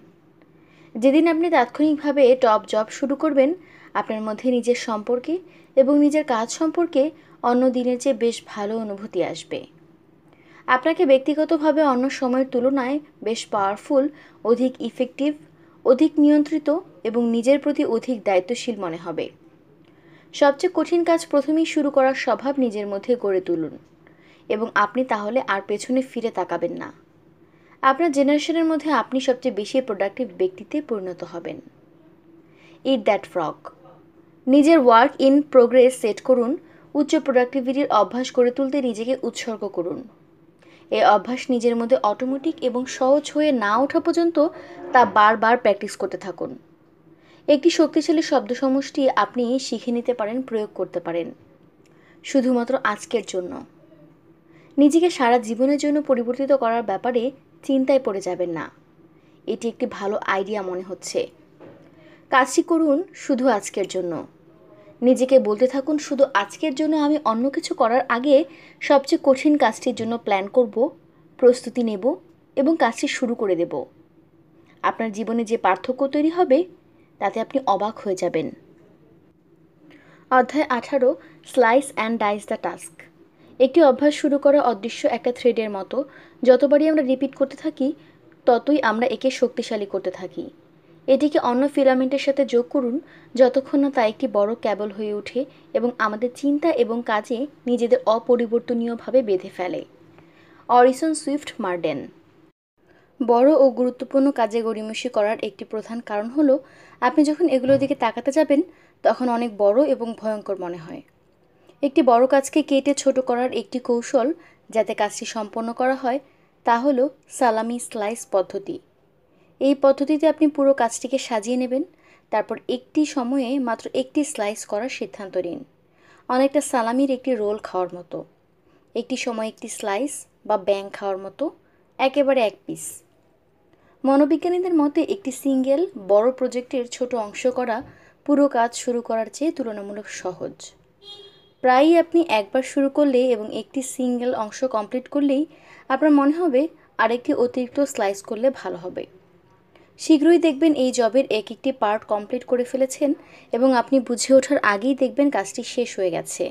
যেদিন আপনি তাৎক্ষণিকভাবে টপ জব শুরু করবেন আপনার মধ্যে নিজের সম্পর্কে এবং নিজের কাজ সম্পর্কে অন্য দিনের চেয়ে বেশ ভালো অনুভূতি আসবে আপনাকে ব্যক্তিগতভাবে অন্য সময়ের তুলনায় বেশ পাওয়ারফুল অধিক ইফেক্টিভ অধিক নিয়ন্ত্রিত এবং নিজের প্রতি অধিক দায়িত্বশীল মনে হবে সবচেয়ে কঠিন কাজ প্রথমেই শুরু করার স্বভাব নিজের মধ্যে গড়ে তুলুন এবং আপনি তাহলে আর পেছনে ফিরে তাকাবেন না আপনার জেনারেশনের মধ্যে আপনি সবচেয়ে বেশি প্রোডাক্টিভ ব্যক্তিতে পরিণত হবেন ইট দ্যাট ফ্রক নিজের ওয়ার্ক ইন প্রোগ্রেস সেট করুন উচ্চ প্রোডাক্টিভিটির অভ্যাস গড়ে তুলতে নিজেকে উৎসর্গ করুন এই অভ্যাস নিজের মধ্যে অটোমেটিক এবং সহজ হয়ে না ওঠা পর্যন্ত তা বারবার প্র্যাকটিস করতে থাকুন একটি শক্তিশালী শব্দ সমষ্টি আপনি শিখে নিতে পারেন প্রয়োগ করতে পারেন শুধুমাত্র আজকের জন্য নিজেকে সারা জীবনের জন্য পরিবর্তিত করার ব্যাপারে চিন্তায় পড়ে যাবেন না এটি একটি ভালো আইডিয়া মনে হচ্ছে কাজটি করুন শুধু আজকের জন্য নিজেকে বলতে থাকুন শুধু আজকের জন্য আমি অন্য কিছু করার আগে সবচেয়ে কঠিন কাজটির জন্য প্ল্যান করব প্রস্তুতি নেব এবং কাজটি শুরু করে দেব আপনার জীবনে যে পার্থক্য তৈরি হবে তাতে আপনি অবাক হয়ে যাবেন অধ্যায় আঠারো slice and dice the task একটি অভ্যাস শুরু করা অদৃশ্য একটা থ্রেডের মতো যতবারই আমরা রিপিট করতে থাকি ততই আমরা একে শক্তিশালী করতে থাকি এটিকে অন্য ফিলামেন্টের সাথে যোগ করুন যতক্ষণ না তা একটি বড় ক্যাবল হয়ে ওঠে এবং আমাদের চিন্তা এবং কাজে নিজেদের অপরিবর্তনীয়ভাবে বেঁধে ফেলে অরিসন সুইফট মার্ডেন বড় ও গুরুত্বপূর্ণ কাজে গড়িমসি করার একটি প্রধান কারণ হল আপনি যখন এগুলোর দিকে তাকাতে যাবেন তখন অনেক বড় এবং ভয়ঙ্কর মনে হয় একটি বড় কাজকে কেটে ছোট করার একটি কৌশল যাতে কাজটি সম্পন্ন করা হয় তা হলো সালামি স্লাইস পদ্ধতি এই পদ্ধতিতে আপনি পুরো কাজটিকে সাজিয়ে নেবেন তারপর একটি সময়ে মাত্র একটি স্লাইস করার সিদ্ধান্ত নিন অনেকটা সালামির একটি রোল খাওয়ার মতো একটি সময় একটি স্লাইস বা ব্যাং খাওয়ার মতো একেবারে এক পিস মনোবিজ্ঞানীদের মতে একটি সিঙ্গেল বড় প্রজেক্টের ছোট অংশ করা পুরো কাজ শুরু করার চেয়ে তুলনামূলক সহজ প্রায়ই আপনি একবার শুরু করলে এবং একটি সিঙ্গেল অংশ কমপ্লিট করলেই আপনার মনে হবে আরেকটি অতিরিক্ত স্লাইস করলে ভালো হবে শীঘ্রই দেখবেন এই জবের এক একটি পার্ট কমপ্লিট করে ফেলেছেন এবং আপনি বুঝে ওঠার আগেই দেখবেন কাজটি শেষ হয়ে গেছে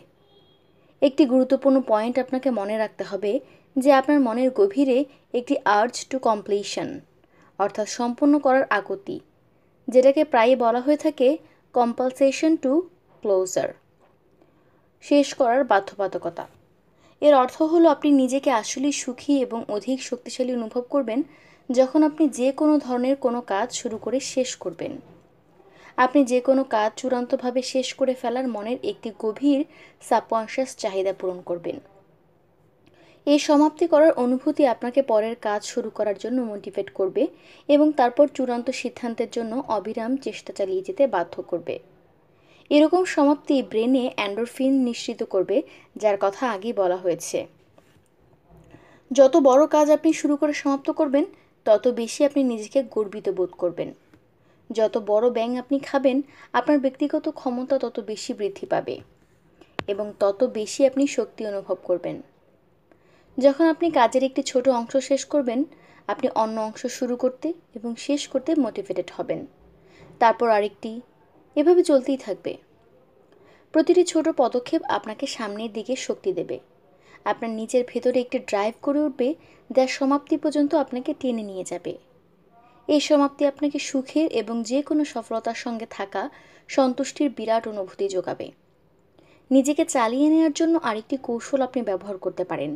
একটি গুরুত্বপূর্ণ পয়েন্ট আপনাকে মনে রাখতে হবে যে আপনার মনের গভীরে একটি আর্জ টু কমপ্লিশন অর্থাৎ সম্পূর্ণ করার আগতি যেটাকে প্রায়ই বলা হয়ে থাকে কম্পালসেশন টু ক্লোজার শেষ করার বাধ্যবাধকতা এর অর্থ হলো আপনি নিজেকে আসলেই সুখী এবং অধিক শক্তিশালী অনুভব করবেন যখন আপনি যে কোনো ধরনের কোনো কাজ শুরু করে শেষ করবেন আপনি যে কোনো কাজ চূড়ান্তভাবে শেষ করে ফেলার মনের একটি গভীর সাবকনশিয়াস চাহিদা পূরণ করবেন এই সমাপ্তি করার অনুভূতি আপনাকে পরের কাজ শুরু করার জন্য মোটিভেট করবে এবং তারপর চূড়ান্ত সিদ্ধান্তের জন্য অবিরাম চেষ্টা চালিয়ে যেতে বাধ্য করবে এরকম সমাপ্তি ব্রেনে অ্যান্ডোরফিন নিশ্চিত করবে যার কথা আগেই বলা হয়েছে যত বড় কাজ আপনি শুরু করে সমাপ্ত করবেন তত বেশি আপনি নিজেকে গর্বিত বোধ করবেন যত বড় ব্যাং আপনি খাবেন আপনার ব্যক্তিগত ক্ষমতা তত বেশি বৃদ্ধি পাবে এবং তত বেশি আপনি শক্তি অনুভব করবেন যখন আপনি কাজের একটি ছোট অংশ শেষ করবেন আপনি অন্য অংশ শুরু করতে এবং শেষ করতে মোটিভেটেড হবেন তারপর আরেকটি এভাবে চলতেই থাকবে প্রতিটি ছোট পদক্ষেপ আপনাকে সামনের দিকে শক্তি দেবে আপনার নিজের ভেতরে একটি ড্রাইভ করে উঠবে যার সমাপ্তি পর্যন্ত আপনাকে টেনে নিয়ে যাবে এই সমাপ্তি আপনাকে সুখের এবং যে কোনো সফলতার সঙ্গে থাকা সন্তুষ্টির বিরাট অনুভূতি যোগাবে নিজেকে চালিয়ে নেওয়ার জন্য আরেকটি কৌশল আপনি ব্যবহার করতে পারেন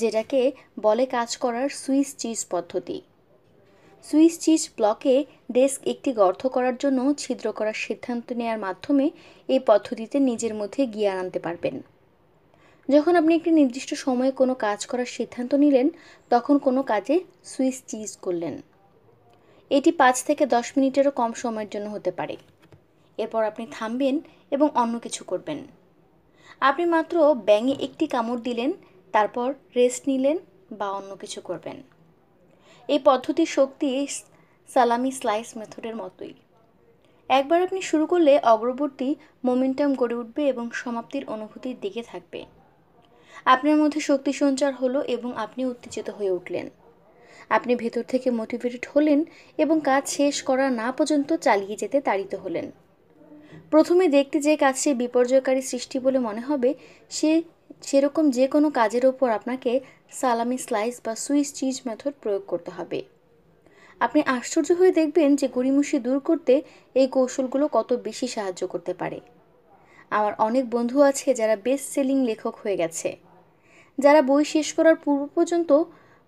যেটাকে বলে কাজ করার সুইস চিজ পদ্ধতি সুইস চিজ ব্লকে ডেস্ক একটি গর্ত করার জন্য ছিদ্র করার সিদ্ধান্ত নেওয়ার মাধ্যমে এই পদ্ধতিতে নিজের মধ্যে গিয়ে আনতে পারবেন যখন আপনি একটি নির্দিষ্ট সময়ে কোনো কাজ করার সিদ্ধান্ত নিলেন তখন কোনো কাজে সুইচ চিজ করলেন এটি পাঁচ থেকে দশ মিনিটেরও কম সময়ের জন্য হতে পারে এরপর আপনি থামবেন এবং অন্য কিছু করবেন আপনি মাত্র ব্যাঙে একটি কামড় দিলেন তারপর রেস্ট নিলেন বা অন্য কিছু করবেন এই পদ্ধতির শক্তি সালামি স্লাইস মেথডের মতোই একবার আপনি শুরু করলে অগ্রবর্তী মোমেন্টাম গড়ে উঠবে এবং সমাপ্তির অনুভূতির দিকে থাকবে আপনার মধ্যে শক্তি সঞ্চার হলো এবং আপনি উত্তেজিত হয়ে উঠলেন আপনি ভেতর থেকে মোটিভেটেড হলেন এবং কাজ শেষ করা না পর্যন্ত চালিয়ে যেতে তাড়িত হলেন প্রথমে দেখতে যে কাজটি বিপর্যয়কারী সৃষ্টি বলে মনে হবে সে সেরকম যে কোনো কাজের ওপর আপনাকে সালামি স্লাইস বা সুইস চিজ মেথড প্রয়োগ করতে হবে আপনি আশ্চর্য হয়ে দেখবেন যে গড়িমসি দূর করতে এই কৌশলগুলো কত বেশি সাহায্য করতে পারে আমার অনেক বন্ধু আছে যারা বেস্ট সেলিং লেখক হয়ে গেছে যারা বই শেষ করার পূর্ব পর্যন্ত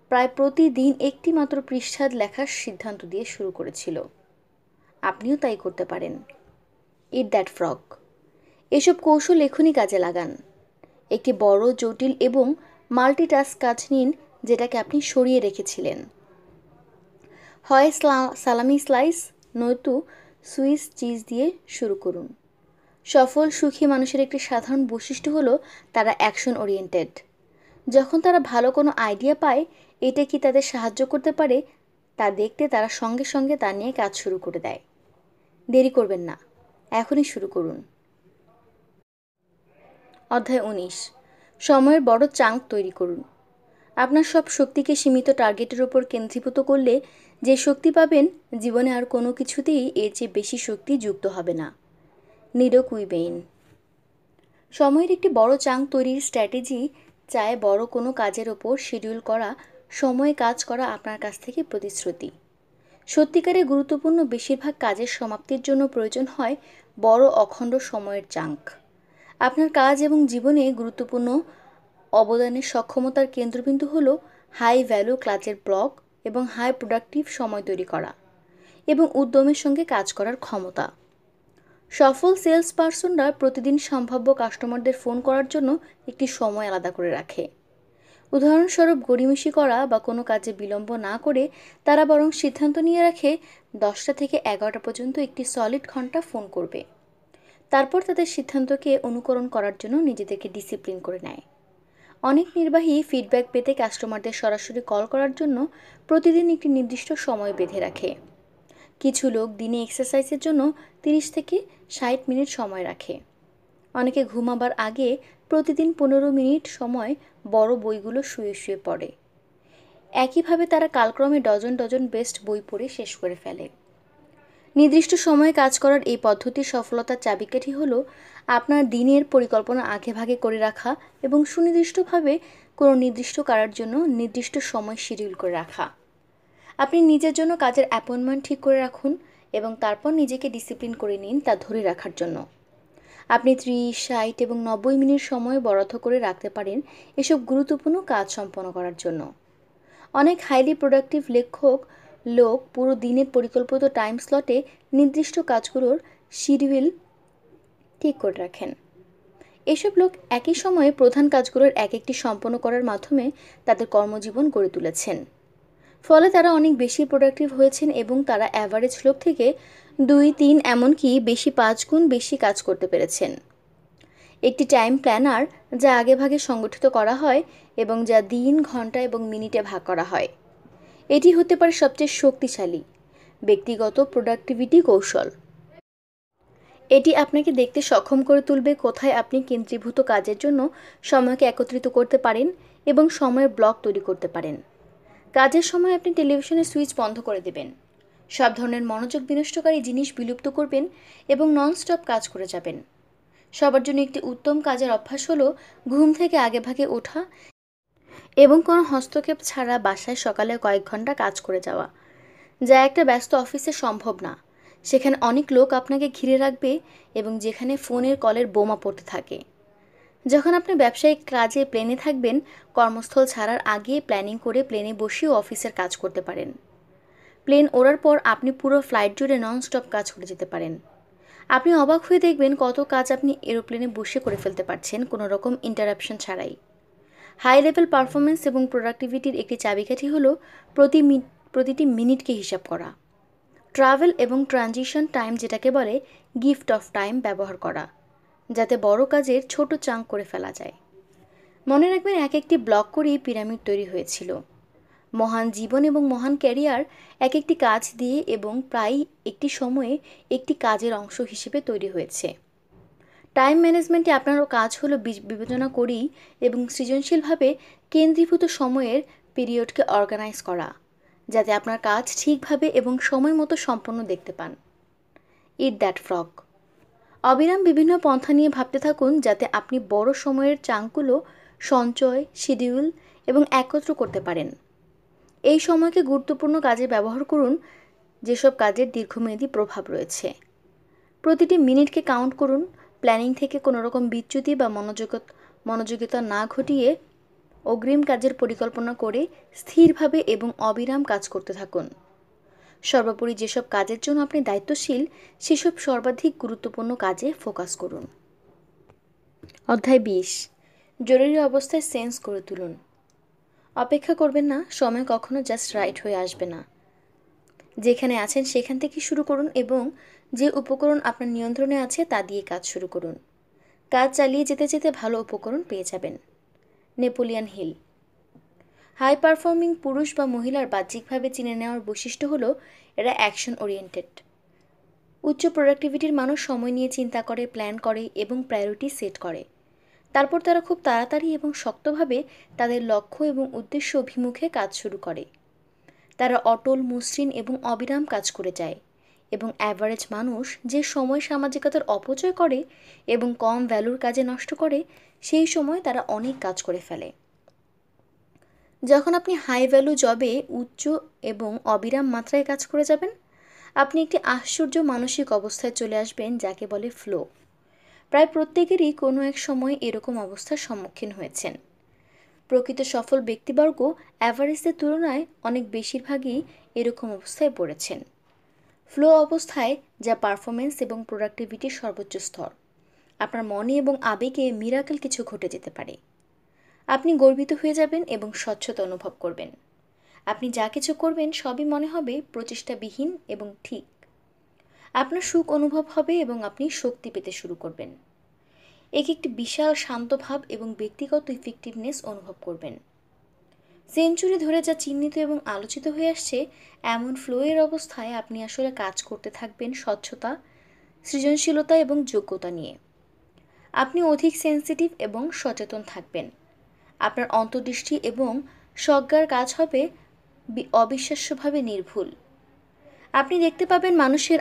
প্রায় প্রতিদিন একটি মাত্র পৃষ্ঠাদ লেখার সিদ্ধান্ত দিয়ে শুরু করেছিল আপনিও তাই করতে পারেন ইট দ্যাট ফ্রক এসব কৌশল এখনই কাজে লাগান একটি বড় জটিল এবং মাল্টিটাস্ক কাজ নিন যেটাকে আপনি সরিয়ে রেখেছিলেন হয় সালামি স্লাইস নয়তো সুইস চিজ দিয়ে শুরু করুন সফল সুখী মানুষের একটি সাধারণ বৈশিষ্ট্য হলো তারা অ্যাকশন ওরিয়েন্টেড যখন তারা ভালো কোনো আইডিয়া পায় এটা কি তাদের সাহায্য করতে পারে তা দেখতে তারা সঙ্গে সঙ্গে তা নিয়ে কাজ শুরু করে দেয় দেরি করবেন না এখনই শুরু করুন অধ্যায় উনিশ সময়ের বড় চাঙ্ক তৈরি করুন আপনার সব শক্তিকে সীমিত টার্গেটের ওপর কেন্দ্রীভূত করলে যে শক্তি পাবেন জীবনে আর কোনো কিছুতেই এর চেয়ে বেশি শক্তি যুক্ত হবে না নিডোকুইবেইন সময়ের একটি বড় চাং তৈরির স্ট্র্যাটেজি চায় বড় কোনো কাজের ওপর শিডিউল করা সময়ে কাজ করা আপনার কাছ থেকে প্রতিশ্রুতি সত্যিকারে গুরুত্বপূর্ণ বেশিরভাগ কাজের সমাপ্তির জন্য প্রয়োজন হয় বড় অখণ্ড সময়ের চাঙ্ক আপনার কাজ এবং জীবনে গুরুত্বপূর্ণ অবদানের সক্ষমতার কেন্দ্রবিন্দু হল হাই ভ্যালু ক্লাচের ব্লক এবং হাই প্রোডাক্টিভ সময় তৈরি করা এবং উদ্যমের সঙ্গে কাজ করার ক্ষমতা সফল সেলস পার্সনরা প্রতিদিন সম্ভাব্য কাস্টমারদের ফোন করার জন্য একটি সময় আলাদা করে রাখে উদাহরণস্বরূপ গড়িমিশি করা বা কোনো কাজে বিলম্ব না করে তারা বরং সিদ্ধান্ত নিয়ে রাখে দশটা থেকে এগারোটা পর্যন্ত একটি সলিড ঘন্টা ফোন করবে তারপর তাদের সিদ্ধান্তকে অনুকরণ করার জন্য নিজেদেরকে ডিসিপ্লিন করে নেয় অনেক নির্বাহী ফিডব্যাক পেতে কাস্টমারদের সরাসরি কল করার জন্য প্রতিদিন একটি নির্দিষ্ট সময় বেঁধে রাখে কিছু লোক দিনে এক্সারসাইজের জন্য তিরিশ থেকে ষাট মিনিট সময় রাখে অনেকে ঘুমাবার আগে প্রতিদিন পনেরো মিনিট সময় বড় বইগুলো শুয়ে শুয়ে পড়ে একইভাবে তারা কালক্রমে ডজন ডজন বেস্ট বই পড়ে শেষ করে ফেলে নির্দিষ্ট সময়ে কাজ করার এই পদ্ধতির সফলতার চাবিকাঠি হল আপনার দিনের পরিকল্পনা আগেভাগে করে রাখা এবং সুনির্দিষ্টভাবে কোনো নির্দিষ্ট কারার জন্য নির্দিষ্ট সময় শিডিউল করে রাখা আপনি নিজের জন্য কাজের অ্যাপয়েন্টমেন্ট ঠিক করে রাখুন এবং তারপর নিজেকে ডিসিপ্লিন করে নিন তা ধরে রাখার জন্য আপনি ত্রিশ ষাট এবং নব্বই মিনিট সময় বরাদ্দ করে রাখতে পারেন এসব গুরুত্বপূর্ণ কাজ সম্পন্ন করার জন্য অনেক হাইলি প্রোডাক্টিভ লেখক লোক পুরো দিনের পরিকল্পিত টাইম স্লটে নির্দিষ্ট কাজগুলোর শিডিউল ঠিক করে রাখেন এসব লোক একই সময়ে প্রধান কাজগুলোর এক একটি সম্পন্ন করার মাধ্যমে তাদের কর্মজীবন গড়ে তুলেছেন ফলে তারা অনেক বেশি প্রোডাক্টিভ হয়েছেন এবং তারা অ্যাভারেজ লোক থেকে দুই তিন এমনকি বেশি পাঁচ গুণ বেশি কাজ করতে পেরেছেন একটি টাইম প্ল্যানার যা আগেভাগে সংগঠিত করা হয় এবং যা দিন ঘন্টা এবং মিনিটে ভাগ করা হয় এটি হতে পারে সবচেয়ে শক্তিশালী ব্যক্তিগত প্রোডাক্টিভিটি কৌশল এটি আপনাকে দেখতে সক্ষম করে তুলবে কোথায় আপনি কেন্দ্রীভূত কাজের জন্য সময়কে একত্রিত করতে পারেন এবং সময়ের ব্লক তৈরি করতে পারেন কাজের সময় আপনি টেলিভিশনের সুইচ বন্ধ করে দেবেন সব ধরনের মনোযোগ বিনষ্টকারী জিনিস বিলুপ্ত করবেন এবং ননস্টপ কাজ করে যাবেন সবার জন্য একটি উত্তম কাজের অভ্যাস হলো ঘুম থেকে আগে ভাগে ওঠা এবং কোনো হস্তক্ষেপ ছাড়া বাসায় সকালে কয়েক ঘন্টা কাজ করে যাওয়া যা একটা ব্যস্ত অফিসে সম্ভব না সেখানে অনেক লোক আপনাকে ঘিরে রাখবে এবং যেখানে ফোনের কলের বোমা পড়তে থাকে যখন আপনি ব্যবসায়িক কাজে প্লেনে থাকবেন কর্মস্থল ছাড়ার আগে প্ল্যানিং করে প্লেনে বসেও অফিসের কাজ করতে পারেন প্লেন ওড়ার পর আপনি পুরো ফ্লাইট জুড়ে ননস্টপ কাজ করে যেতে পারেন আপনি অবাক হয়ে দেখবেন কত কাজ আপনি এরোপ্লেনে বসে করে ফেলতে পারছেন কোনো রকম ইন্টারাপশন ছাড়াই হাই লেভেল পারফরমেন্স এবং প্রোডাক্টিভিটির একটি চাবিকাঠি হল প্রতি প্রতিটি মিনিটকে হিসাব করা ট্রাভেল এবং ট্রানজিশন টাইম যেটাকে বলে গিফট অফ টাইম ব্যবহার করা যাতে বড় কাজের ছোট চাং করে ফেলা যায় মনে রাখবেন এক একটি ব্লক করেই পিরামিড তৈরি হয়েছিল মহান জীবন এবং মহান ক্যারিয়ার এক একটি কাজ দিয়ে এবং প্রায় একটি সময়ে একটি কাজের অংশ হিসেবে তৈরি হয়েছে টাইম ম্যানেজমেন্টে আপনারও কাজ হলো বিবেচনা করি এবং সৃজনশীলভাবে কেন্দ্রীভূত সময়ের পিরিয়ডকে অর্গানাইজ করা যাতে আপনার কাজ ঠিকভাবে এবং সময় মতো সম্পন্ন দেখতে পান ইট দ্যাট ফ্রক অবিরাম বিভিন্ন পন্থা নিয়ে ভাবতে থাকুন যাতে আপনি বড় সময়ের চাঙ্কগুলো সঞ্চয় শিডিউল এবং একত্র করতে পারেন এই সময়কে গুরুত্বপূর্ণ কাজে ব্যবহার করুন যেসব কাজের দীর্ঘমেয়াদী প্রভাব রয়েছে প্রতিটি মিনিটকে কাউন্ট করুন প্ল্যানিং থেকে কোনো রকম বিচ্যুতি বা মনোযোগ মনোযোগিতা না ঘটিয়ে অগ্রিম কাজের পরিকল্পনা করে স্থিরভাবে এবং অবিরাম কাজ করতে থাকুন সর্বোপরি যেসব কাজের জন্য আপনি দায়িত্বশীল সেসব সর্বাধিক গুরুত্বপূর্ণ কাজে ফোকাস করুন অধ্যায় বিশ জরুরি অবস্থায় সেন্স করে তুলুন অপেক্ষা করবেন না সময় কখনো জাস্ট রাইট হয়ে আসবে না যেখানে আছেন সেখান থেকে শুরু করুন এবং যে উপকরণ আপনার নিয়ন্ত্রণে আছে তা দিয়ে কাজ শুরু করুন কাজ চালিয়ে যেতে যেতে ভালো উপকরণ পেয়ে যাবেন নেপোলিয়ান হিল হাই পারফর্মিং পুরুষ বা মহিলার বাহ্যিকভাবে চিনে নেওয়ার বৈশিষ্ট্য হলো এরা অ্যাকশন ওরিয়েন্টেড উচ্চ প্রোডাক্টিভিটির মানুষ সময় নিয়ে চিন্তা করে প্ল্যান করে এবং প্রায়োরিটি সেট করে তারপর তারা খুব তাড়াতাড়ি এবং শক্তভাবে তাদের লক্ষ্য এবং উদ্দেশ্য অভিমুখে কাজ শুরু করে তারা অটল মসৃণ এবং অবিরাম কাজ করে যায় এবং অ্যাভারেজ মানুষ যে সময় সামাজিকতার অপচয় করে এবং কম ভ্যালুর কাজে নষ্ট করে সেই সময় তারা অনেক কাজ করে ফেলে যখন আপনি হাই ভ্যালু জবে উচ্চ এবং অবিরাম মাত্রায় কাজ করে যাবেন আপনি একটি আশ্চর্য মানসিক অবস্থায় চলে আসবেন যাকে বলে ফ্লো প্রায় প্রত্যেকেরই কোনো এক সময় এরকম অবস্থার সম্মুখীন হয়েছেন প্রকৃত সফল ব্যক্তিবর্গ অ্যাভারেজের তুলনায় অনেক বেশিরভাগই এরকম অবস্থায় পড়েছেন ফ্লো অবস্থায় যা পারফরমেন্স এবং প্রোডাক্টিভিটির সর্বোচ্চ স্তর আপনার মনে এবং আবেগে মিরাকেল কিছু ঘটে যেতে পারে আপনি গর্বিত হয়ে যাবেন এবং স্বচ্ছতা অনুভব করবেন আপনি যা কিছু করবেন সবই মনে হবে প্রচেষ্টাবিহীন এবং ঠিক আপনার সুখ অনুভব হবে এবং আপনি শক্তি পেতে শুরু করবেন এক একটি বিশাল শান্ত ভাব এবং ব্যক্তিগত ইফেক্টিভনেস অনুভব করবেন সেঞ্চুরি ধরে যা চিহ্নিত এবং আলোচিত হয়ে আসছে এমন ফ্লোয়ের অবস্থায় আপনি আসলে কাজ করতে থাকবেন স্বচ্ছতা সৃজনশীলতা এবং যোগ্যতা নিয়ে আপনি অধিক সেন্সিটিভ এবং সচেতন থাকবেন আপনার অন্তর্দৃষ্টি এবং সজ্ঞার কাজ হবে অবিশ্বাস্যভাবে নির্ভুল আপনি দেখতে পাবেন মানুষের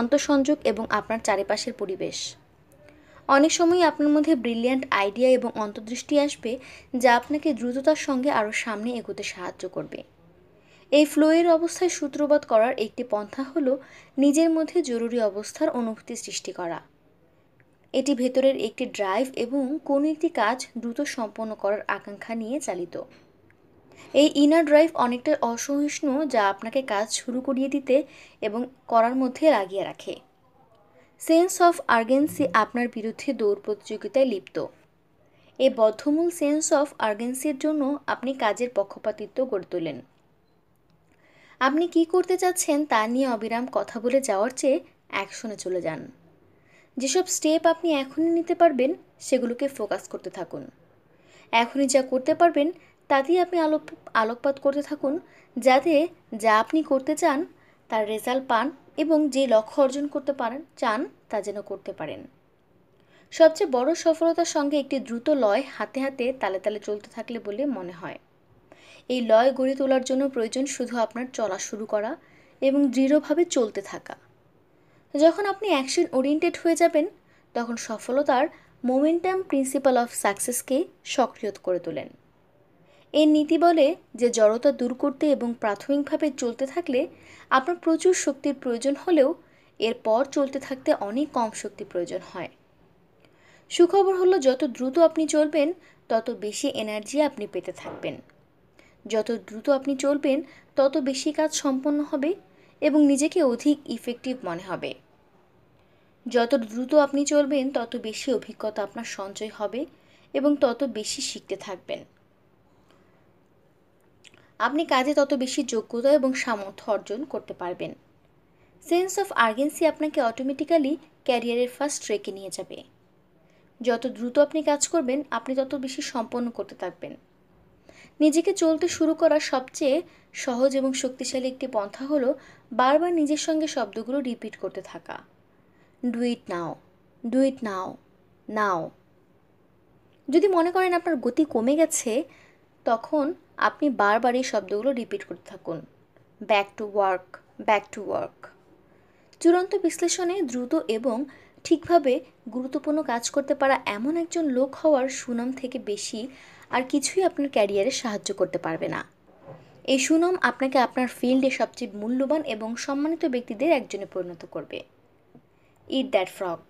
আন্তঃসংযোগ এবং আপনার চারিপাশের পরিবেশ অনেক সময় আপনার মধ্যে ব্রিলিয়ান্ট আইডিয়া এবং অন্তর্দৃষ্টি আসবে যা আপনাকে দ্রুততার সঙ্গে আরও সামনে এগোতে সাহায্য করবে এই ফ্লোয়ের অবস্থায় সূত্রপাত করার একটি পন্থা হল নিজের মধ্যে জরুরি অবস্থার অনুভূতি সৃষ্টি করা এটি ভেতরের একটি ড্রাইভ এবং কোনো একটি কাজ দ্রুত সম্পন্ন করার আকাঙ্ক্ষা নিয়ে চালিত এই ইনার ড্রাইভ অনেকটা অসহিষ্ণু যা আপনাকে কাজ শুরু করিয়ে দিতে এবং করার মধ্যে লাগিয়ে রাখে সেন্স অফ আর্গেন্সি আপনার বিরুদ্ধে দৌড় প্রতিযোগিতায় লিপ্ত এই বদ্ধমূল সেন্স অফ আর্গেন্সির জন্য আপনি কাজের পক্ষপাতিত্ব গড়ে তোলেন আপনি কি করতে চাচ্ছেন তা নিয়ে অবিরাম কথা বলে যাওয়ার চেয়ে অ্যাকশনে চলে যান যেসব স্টেপ আপনি এখনই নিতে পারবেন সেগুলোকে ফোকাস করতে থাকুন এখনই যা করতে পারবেন তাতেই আপনি আলোক আলোকপাত করতে থাকুন যাতে যা আপনি করতে চান তার রেজাল্ট পান এবং যে লক্ষ্য অর্জন করতে পারেন চান তা যেন করতে পারেন সবচেয়ে বড় সফলতার সঙ্গে একটি দ্রুত লয় হাতে হাতে তালে তালে চলতে থাকলে বলে মনে হয় এই লয় গড়ে তোলার জন্য প্রয়োজন শুধু আপনার চলা শুরু করা এবং দৃঢ়ভাবে চলতে থাকা যখন আপনি অ্যাকশন ওরিয়েন্টেড হয়ে যাবেন তখন সফলতার মোমেন্টাম প্রিন্সিপাল অফ সাকসেসকে সক্রিয় করে তোলেন এর নীতি বলে যে জড়তা দূর করতে এবং প্রাথমিকভাবে চলতে থাকলে আপনার প্রচুর শক্তির প্রয়োজন হলেও এরপর চলতে থাকতে অনেক কম শক্তি প্রয়োজন হয় সুখবর হলো যত দ্রুত আপনি চলবেন তত বেশি এনার্জি আপনি পেতে থাকবেন যত দ্রুত আপনি চলবেন তত বেশি কাজ সম্পন্ন হবে এবং নিজেকে অধিক ইফেক্টিভ মনে হবে যত দ্রুত আপনি চলবেন তত বেশি অভিজ্ঞতা আপনার সঞ্চয় হবে এবং তত বেশি শিখতে থাকবেন আপনি কাজে তত বেশি যোগ্যতা এবং সামর্থ্য অর্জন করতে পারবেন সেন্স অফ আর্গেন্সি আপনাকে অটোমেটিক্যালি ক্যারিয়ারের ফার্স্ট ট্রেকে নিয়ে যাবে যত দ্রুত আপনি কাজ করবেন আপনি তত বেশি সম্পন্ন করতে থাকবেন নিজেকে চলতে শুরু করার সবচেয়ে সহজ এবং শক্তিশালী একটি পন্থা হলো বারবার নিজের সঙ্গে শব্দগুলো রিপিট করতে থাকা do it now do it নাও নাও যদি মনে করেন আপনার গতি কমে গেছে তখন আপনি বারবার এই শব্দগুলো রিপিট করতে থাকুন back to work back to work চূড়ান্ত বিশ্লেষণে দ্রুত এবং ঠিকভাবে গুরুত্বপূর্ণ কাজ করতে পারা এমন একজন লোক হওয়ার সুনাম থেকে বেশি আর কিছুই আপনার ক্যারিয়ারে সাহায্য করতে পারবে না এই সুনাম আপনাকে আপনার ফিল্ডে সবচেয়ে মূল্যবান এবং সম্মানিত ব্যক্তিদের একজনে পরিণত করবে ইট দ্যাট ফ্রক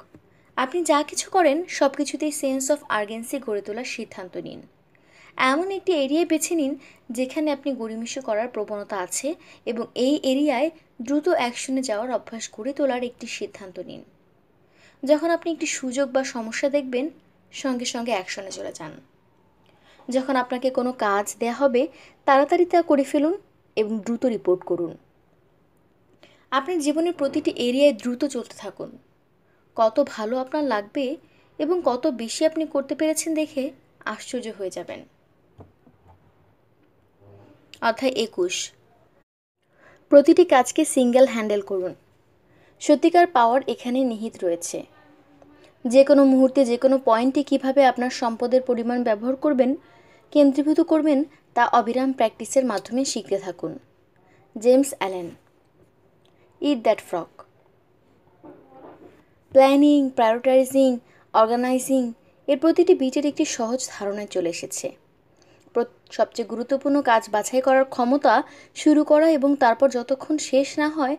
আপনি যা কিছু করেন সব কিছুতেই সেন্স অফ আর্গেন্সি গড়ে তোলার সিদ্ধান্ত নিন এমন একটি এরিয়া বেছে নিন যেখানে আপনি গড়িমিশি করার প্রবণতা আছে এবং এই এরিয়ায় দ্রুত অ্যাকশনে যাওয়ার অভ্যাস গড়ে তোলার একটি সিদ্ধান্ত নিন যখন আপনি একটি সুযোগ বা সমস্যা দেখবেন সঙ্গে সঙ্গে অ্যাকশনে চলে যান যখন আপনাকে কোনো কাজ দেয়া হবে তাড়াতাড়ি তা করে ফেলুন এবং দ্রুত রিপোর্ট করুন আপনার জীবনের প্রতিটি এরিয়ায় দ্রুত চলতে থাকুন কত ভালো আপনার লাগবে এবং কত বেশি আপনি করতে পেরেছেন দেখে আশ্চর্য হয়ে যাবেন অর্থাৎ একুশ প্রতিটি কাজকে সিঙ্গেল হ্যান্ডেল করুন সত্যিকার পাওয়ার এখানে নিহিত রয়েছে যে কোনো মুহূর্তে যে কোনো পয়েন্টে কিভাবে আপনার সম্পদের পরিমাণ ব্যবহার করবেন কেন্দ্রীভূত করবেন তা অবিরাম প্র্যাকটিসের মাধ্যমে শিখতে থাকুন James Allen eat that frog planning prioritizing organizing এর প্রতিটি বিটের একটি সহজ ধারণায় চলে এসেছে সবচেয়ে গুরুত্বপূর্ণ কাজ বাছাই করার ক্ষমতা শুরু করা এবং তারপর যতক্ষণ শেষ না হয়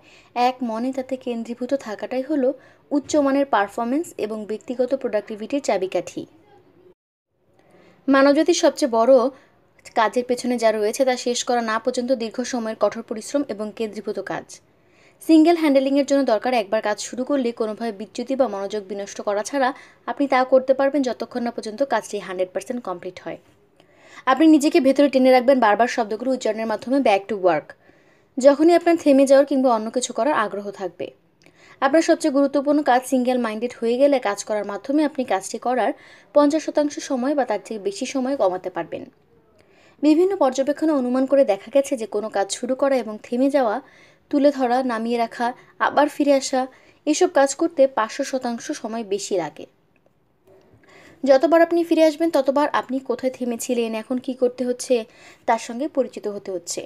এক মনে তাতে কেন্দ্রীভূত থাকাটাই হলো উচ্চমানের পারফরমেন্স এবং ব্যক্তিগত প্রোডাক্টিভিটির চাবিকাঠি মানবজাতির সবচেয়ে বড় কাজের পেছনে যা রয়েছে তা শেষ করা না পর্যন্ত দীর্ঘ সময়ের কঠোর পরিশ্রম এবং কেন্দ্রীভূত কাজ সিঙ্গেল হ্যান্ডেলিংয়ের জন্য দরকার একবার কাজ শুরু করলে কোনোভাবে বিচ্যুতি বা মনোযোগ বিনষ্ট করা ছাড়া আপনি তা করতে পারবেন যতক্ষণ না পর্যন্ত কাজটি হান্ড্রেড পার্সেন্ট কমপ্লিট হয় আপনি নিজেকে ভেতরে টেনে রাখবেন বারবার শব্দগুলো উচ্চারণের মাধ্যমে ব্যাক টু ওয়ার্ক যখনই আপনার থেমে যাওয়ার কিংবা অন্য কিছু করার আগ্রহ থাকবে আপনার সবচেয়ে গুরুত্বপূর্ণ কাজ সিঙ্গেল মাইন্ডেড হয়ে গেলে কাজ করার মাধ্যমে আপনি কাজটি করার পঞ্চাশ শতাংশ সময় বা তার থেকে বেশি সময় কমাতে পারবেন বিভিন্ন পর্যবেক্ষণে অনুমান করে দেখা গেছে যে কোনো কাজ শুরু করা এবং থেমে যাওয়া তুলে ধরা নামিয়ে রাখা আবার ফিরে আসা এসব কাজ করতে পাঁচশো শতাংশ সময় বেশি লাগে যতবার আপনি ফিরে আসবেন ততবার আপনি কোথায় থেমেছিলেন এখন কি করতে হচ্ছে তার সঙ্গে পরিচিত হতে হচ্ছে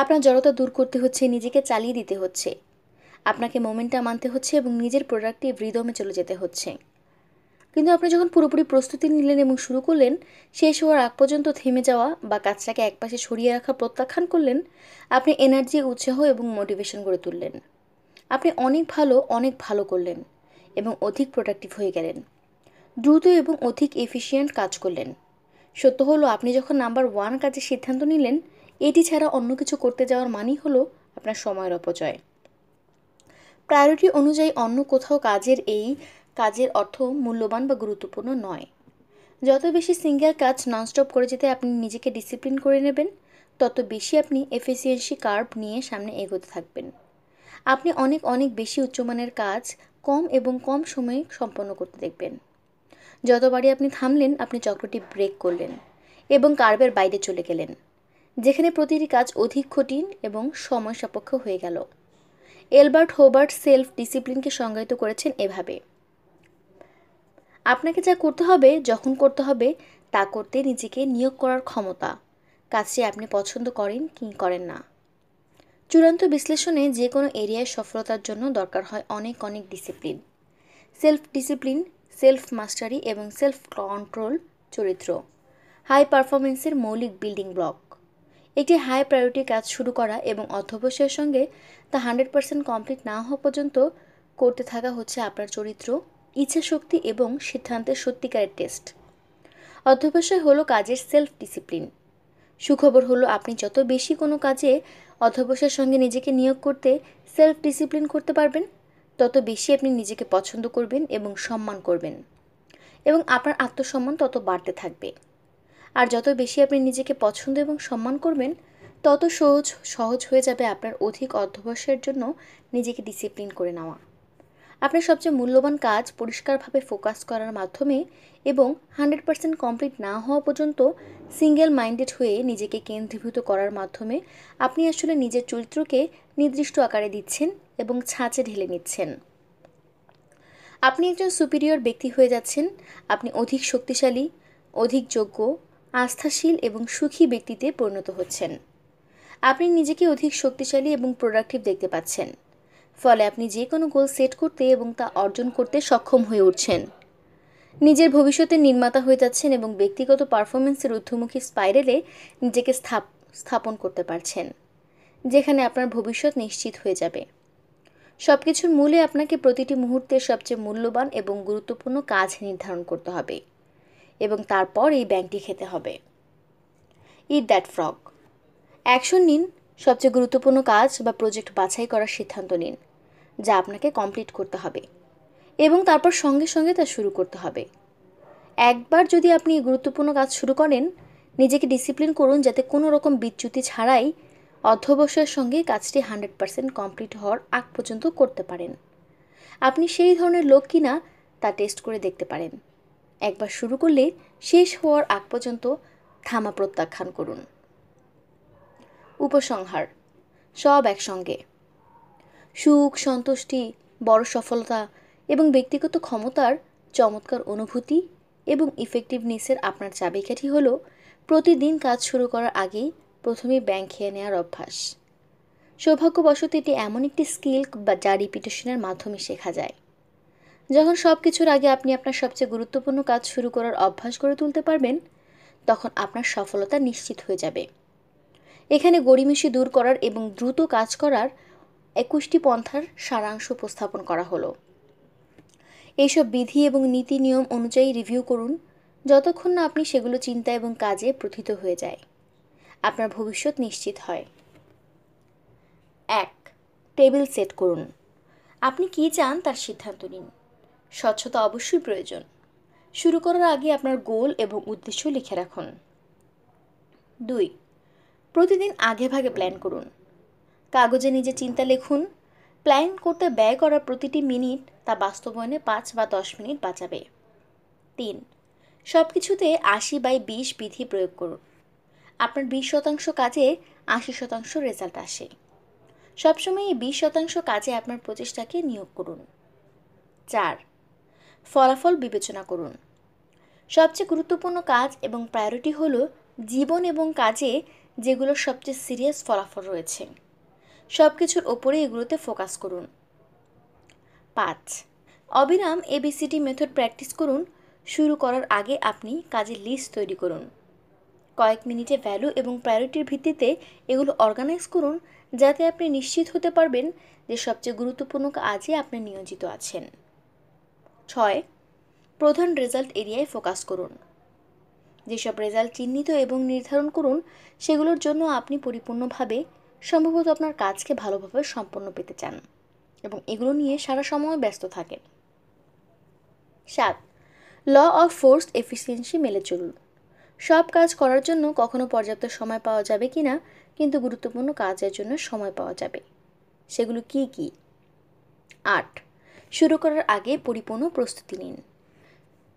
আপনার জড়তা দূর করতে হচ্ছে নিজেকে চালিয়ে দিতে হচ্ছে আপনাকে মোমেন্টটা মানতে হচ্ছে এবং নিজের প্রোডাক্টটি রিদমে চলে যেতে হচ্ছে কিন্তু আপনি যখন পুরোপুরি প্রস্তুতি নিলেন এবং শুরু করলেন শেষ হওয়ার আগ পর্যন্ত থেমে যাওয়া বা কাজটাকে একপাশে সরিয়ে রাখা প্রত্যাখ্যান করলেন আপনি এনার্জি উৎসাহ এবং মোটিভেশন গড়ে তুললেন আপনি অনেক ভালো অনেক ভালো করলেন এবং অধিক প্রোডাক্টিভ হয়ে গেলেন দ্রুত এবং অধিক এফিসিয়েন্ট কাজ করলেন সত্য হলো আপনি যখন নাম্বার ওয়ান কাজের সিদ্ধান্ত নিলেন এটি ছাড়া অন্য কিছু করতে যাওয়ার মানেই হলো আপনার সময়ের অপচয় প্রায়োরিটি অনুযায়ী অন্য কোথাও কাজের এই কাজের অর্থ মূল্যবান বা গুরুত্বপূর্ণ নয় যত বেশি সিঙ্গেল কাজ ননস্টপ করে যেতে আপনি নিজেকে ডিসিপ্লিন করে নেবেন তত বেশি আপনি এফিসিয়েন্সি কার্ভ নিয়ে সামনে এগোতে থাকবেন আপনি অনেক অনেক বেশি উচ্চমানের কাজ কম এবং কম সময়ে সম্পন্ন করতে দেখবেন যতবারই আপনি থামলেন আপনি চক্রটি ব্রেক করলেন এবং কার্ভের বাইরে চলে গেলেন যেখানে প্রতিটি কাজ অধিক কঠিন এবং সময় সাপেক্ষ হয়ে গেল এলবার্ট হোবার্ট সেলফ ডিসিপ্লিনকে সংজ্ঞায়িত করেছেন এভাবে আপনাকে যা করতে হবে যখন করতে হবে তা করতে নিজেকে নিয়োগ করার ক্ষমতা কাজটি আপনি পছন্দ করেন কি করেন না চূড়ান্ত বিশ্লেষণে যে কোনো এরিয়ায় সফলতার জন্য দরকার হয় অনেক অনেক ডিসিপ্লিন সেলফ ডিসিপ্লিন সেলফ মাস্টারি এবং সেলফ কন্ট্রোল চরিত্র হাই পারফরমেন্সের মৌলিক বিল্ডিং ব্লক একটি হাই প্রায়োরিটি কাজ শুরু করা এবং অধ্যবসায়ের সঙ্গে তা হান্ড্রেড পার্সেন্ট কমপ্লিট না হওয়া পর্যন্ত করতে থাকা হচ্ছে আপনার চরিত্র ইচ্ছা শক্তি এবং সিদ্ধান্তের সত্যিকারের টেস্ট অধ্যবসায় হলো কাজের সেলফ ডিসিপ্লিন সুখবর হলো আপনি যত বেশি কোনো কাজে অধ্যবসায়ের সঙ্গে নিজেকে নিয়োগ করতে সেলফ ডিসিপ্লিন করতে পারবেন তত বেশি আপনি নিজেকে পছন্দ করবেন এবং সম্মান করবেন এবং আপনার আত্মসম্মান তত বাড়তে থাকবে আর যত বেশি আপনি নিজেকে পছন্দ এবং সম্মান করবেন তত সহজ সহজ হয়ে যাবে আপনার অধিক অধ্যবসায়ের জন্য নিজেকে ডিসিপ্লিন করে নেওয়া আপনার সবচেয়ে মূল্যবান কাজ পরিষ্কারভাবে ফোকাস করার মাধ্যমে এবং হান্ড্রেড পার্সেন্ট কমপ্লিট না হওয়া পর্যন্ত সিঙ্গেল মাইন্ডেড হয়ে নিজেকে কেন্দ্রীভূত করার মাধ্যমে আপনি আসলে নিজের চরিত্রকে নির্দিষ্ট আকারে দিচ্ছেন এবং ছাঁচে ঢেলে নিচ্ছেন আপনি একজন সুপিরিয়র ব্যক্তি হয়ে যাচ্ছেন আপনি অধিক শক্তিশালী অধিক যোগ্য আস্থাশীল এবং সুখী ব্যক্তিতে পরিণত হচ্ছেন আপনি নিজেকে অধিক শক্তিশালী এবং প্রোডাক্টিভ দেখতে পাচ্ছেন ফলে আপনি যে কোনো গোল সেট করতে এবং তা অর্জন করতে সক্ষম হয়ে উঠছেন নিজের ভবিষ্যতের নির্মাতা হয়ে যাচ্ছেন এবং ব্যক্তিগত পারফরমেন্সের ঊর্ধ্বমুখী স্পাইরেলে নিজেকে স্থাপ স্থাপন করতে পারছেন যেখানে আপনার ভবিষ্যৎ নিশ্চিত হয়ে যাবে সব কিছুর মূলে আপনাকে প্রতিটি মুহূর্তে সবচেয়ে মূল্যবান এবং গুরুত্বপূর্ণ কাজ নির্ধারণ করতে হবে এবং তারপর এই ব্যাংকটি খেতে হবে ইট দ্যাট ফ্রক অ্যাকশন নিন সবচেয়ে গুরুত্বপূর্ণ কাজ বা প্রজেক্ট বাছাই করার সিদ্ধান্ত নিন যা আপনাকে কমপ্লিট করতে হবে এবং তারপর সঙ্গে সঙ্গে তা শুরু করতে হবে একবার যদি আপনি গুরুত্বপূর্ণ কাজ শুরু করেন নিজেকে ডিসিপ্লিন করুন যাতে কোনো রকম বিচ্যুতি ছাড়াই অধ্যবসায়ের সঙ্গে কাজটি হান্ড্রেড পারসেন্ট কমপ্লিট হওয়ার আগ পর্যন্ত করতে পারেন আপনি সেই ধরনের লোক কিনা তা টেস্ট করে দেখতে পারেন একবার শুরু করলে শেষ হওয়ার আগ পর্যন্ত থামা প্রত্যাখ্যান করুন উপসংহার সব একসঙ্গে সুখ সন্তুষ্টি বড় সফলতা এবং ব্যক্তিগত ক্ষমতার চমৎকার অনুভূতি এবং ইফেক্টিভনেসের আপনার চাবিকাঠি হল প্রতিদিন কাজ শুরু করার আগেই প্রথমে ব্যাংক খেয়ে নেওয়ার অভ্যাস সৌভাগ্যবশত এটি এমন একটি স্কিল যা রিপিটেশনের মাধ্যমে শেখা যায় যখন সব কিছুর আগে আপনি আপনার সবচেয়ে গুরুত্বপূর্ণ কাজ শুরু করার অভ্যাস গড়ে তুলতে পারবেন তখন আপনার সফলতা নিশ্চিত হয়ে যাবে এখানে গড়িমিশি দূর করার এবং দ্রুত কাজ করার একুশটি পন্থার সারাংশ উপস্থাপন করা হলো এইসব বিধি এবং নীতি নিয়ম অনুযায়ী রিভিউ করুন যতক্ষণ না আপনি সেগুলো চিন্তা এবং কাজে প্রথিত হয়ে যায় আপনার ভবিষ্যৎ নিশ্চিত হয় এক টেবিল সেট করুন আপনি কী চান তার সিদ্ধান্ত নিন স্বচ্ছতা অবশ্যই প্রয়োজন শুরু করার আগে আপনার গোল এবং উদ্দেশ্য লিখে রাখুন দুই প্রতিদিন আগে ভাগে প্ল্যান করুন কাগজে নিজে চিন্তা লিখুন প্ল্যান করতে ব্যয় করা প্রতিটি মিনিট তা বাস্তবায়নে পাঁচ বা দশ মিনিট বাঁচাবে তিন সব কিছুতে আশি বাই বিশ বিধি প্রয়োগ করুন আপনার বিশ শতাংশ কাজে আশি শতাংশ রেজাল্ট আসে সবসময় এই বিশ শতাংশ কাজে আপনার প্রচেষ্টাকে নিয়োগ করুন চার ফলাফল বিবেচনা করুন সবচেয়ে গুরুত্বপূর্ণ কাজ এবং প্রায়োরিটি হল জীবন এবং কাজে যেগুলোর সবচেয়ে সিরিয়াস ফলাফল রয়েছে সব কিছুর ওপরে এগুলোতে ফোকাস করুন পাঁচ অবিরাম এবিসিডি মেথড প্র্যাকটিস করুন শুরু করার আগে আপনি কাজের লিস্ট তৈরি করুন কয়েক মিনিটে ভ্যালু এবং প্রায়োরিটির ভিত্তিতে এগুলো অর্গানাইজ করুন যাতে আপনি নিশ্চিত হতে পারবেন যে সবচেয়ে গুরুত্বপূর্ণ কাজে আপনি নিয়োজিত আছেন ছয় প্রধান রেজাল্ট এরিয়ায় ফোকাস করুন যেসব রেজাল্ট চিহ্নিত এবং নির্ধারণ করুন সেগুলোর জন্য আপনি পরিপূর্ণভাবে সম্ভবত আপনার কাজকে ভালোভাবে সম্পন্ন পেতে চান এবং এগুলো নিয়ে সারা সময় ব্যস্ত থাকেন সাত ল অফ ফোর্স এফিসিয়েন্সি মেলে চলুন সব কাজ করার জন্য কখনো পর্যাপ্ত সময় পাওয়া যাবে কি না কিন্তু গুরুত্বপূর্ণ কাজের জন্য সময় পাওয়া যাবে সেগুলো কি কি আট শুরু করার আগে পরিপূর্ণ প্রস্তুতি নিন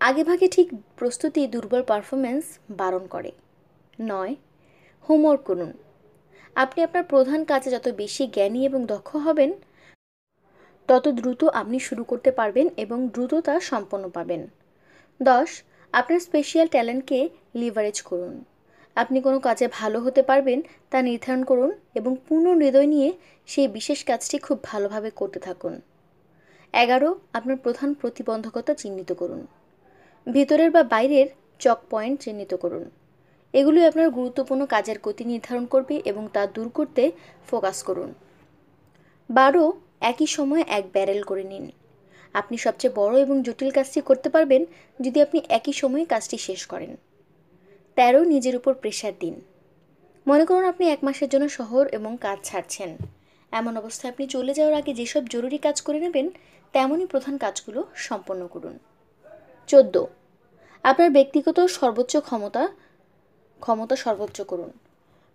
আগেভাগে ঠিক প্রস্তুতি দুর্বল পারফরমেন্স বারণ করে নয় হোমওয়ার্ক করুন আপনি আপনার প্রধান কাজে যত বেশি জ্ঞানী এবং দক্ষ হবেন তত দ্রুত আপনি শুরু করতে পারবেন এবং দ্রুত তা সম্পন্ন পাবেন দশ আপনার স্পেশিয়াল ট্যালেন্টকে লিভারেজ করুন আপনি কোনো কাজে ভালো হতে পারবেন তা নির্ধারণ করুন এবং পূর্ণ হৃদয় নিয়ে সেই বিশেষ কাজটি খুব ভালোভাবে করতে থাকুন এগারো আপনার প্রধান প্রতিবন্ধকতা চিহ্নিত করুন ভিতরের বা বাইরের চক পয়েন্ট চিহ্নিত করুন এগুলি আপনার গুরুত্বপূর্ণ কাজের গতি নির্ধারণ করবে এবং তা দূর করতে ফোকাস করুন বারো একই সময়ে এক ব্যারেল করে নিন আপনি সবচেয়ে বড় এবং জটিল কাজটি করতে পারবেন যদি আপনি একই সময়ে কাজটি শেষ করেন তেরো নিজের উপর প্রেশার দিন মনে করুন আপনি এক মাসের জন্য শহর এবং কাজ ছাড়ছেন এমন অবস্থায় আপনি চলে যাওয়ার আগে যেসব জরুরি কাজ করে নেবেন তেমনই প্রধান কাজগুলো সম্পন্ন করুন চোদ্দ আপনার ব্যক্তিগত সর্বোচ্চ ক্ষমতা ক্ষমতা সর্বোচ্চ করুন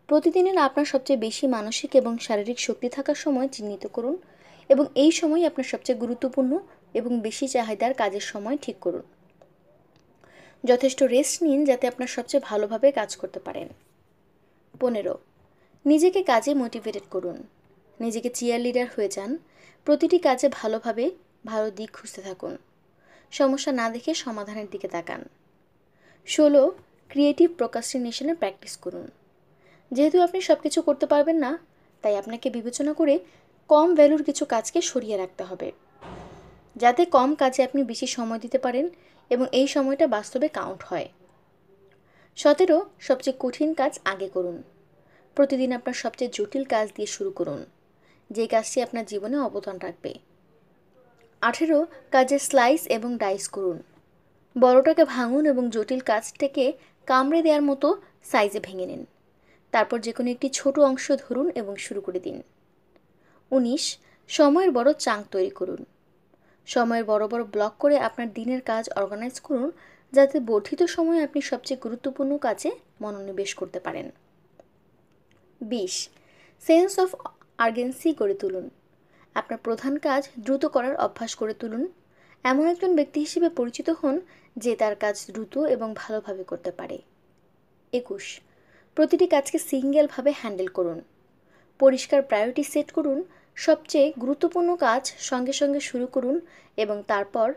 প্রতিদিনের আপনার সবচেয়ে বেশি মানসিক এবং শারীরিক শক্তি থাকার সময় চিহ্নিত করুন এবং এই সময় আপনার সবচেয়ে গুরুত্বপূর্ণ এবং বেশি চাহিদার কাজের সময় ঠিক করুন যথেষ্ট রেস্ট নিন যাতে আপনার সবচেয়ে ভালোভাবে কাজ করতে পারেন পনেরো নিজেকে কাজে মোটিভেটেড করুন নিজেকে চিয়ার লিডার হয়ে যান প্রতিটি কাজে ভালোভাবে ভালো দিক খুঁজতে থাকুন সমস্যা না দেখে সমাধানের দিকে তাকান ষোলো ক্রিয়েটিভ প্রকাস্টিনেশনের প্র্যাকটিস করুন যেহেতু আপনি সব কিছু করতে পারবেন না তাই আপনাকে বিবেচনা করে কম ভ্যালুর কিছু কাজকে সরিয়ে রাখতে হবে যাতে কম কাজে আপনি বেশি সময় দিতে পারেন এবং এই সময়টা বাস্তবে কাউন্ট হয় সতেরো সবচেয়ে কঠিন কাজ আগে করুন প্রতিদিন আপনার সবচেয়ে জটিল কাজ দিয়ে শুরু করুন যে কাজটি আপনার জীবনে অবদান রাখবে আঠেরো কাজে স্লাইস এবং ডাইস করুন বড়টাকে ভাঙুন এবং জটিল কাজটাকে কামড়ে দেওয়ার মতো সাইজে ভেঙে নিন তারপর যে কোনো একটি ছোট অংশ ধরুন এবং শুরু করে দিন উনিশ সময়ের বড় চাং তৈরি করুন সময়ের বড় বড় ব্লক করে আপনার দিনের কাজ অর্গানাইজ করুন যাতে বর্ধিত সময়ে আপনি সবচেয়ে গুরুত্বপূর্ণ কাজে মনোনিবেশ করতে পারেন বিশ সেন্স অফ আর্গেন্সি গড়ে তুলুন আপনার প্রধান কাজ দ্রুত করার অভ্যাস করে তুলুন এমন একজন ব্যক্তি হিসেবে পরিচিত হন যে তার কাজ দ্রুত এবং ভালোভাবে করতে পারে একুশ প্রতিটি কাজকে সিঙ্গেলভাবে হ্যান্ডেল করুন পরিষ্কার প্রায়োরিটি সেট করুন সবচেয়ে গুরুত্বপূর্ণ কাজ সঙ্গে সঙ্গে শুরু করুন এবং তারপর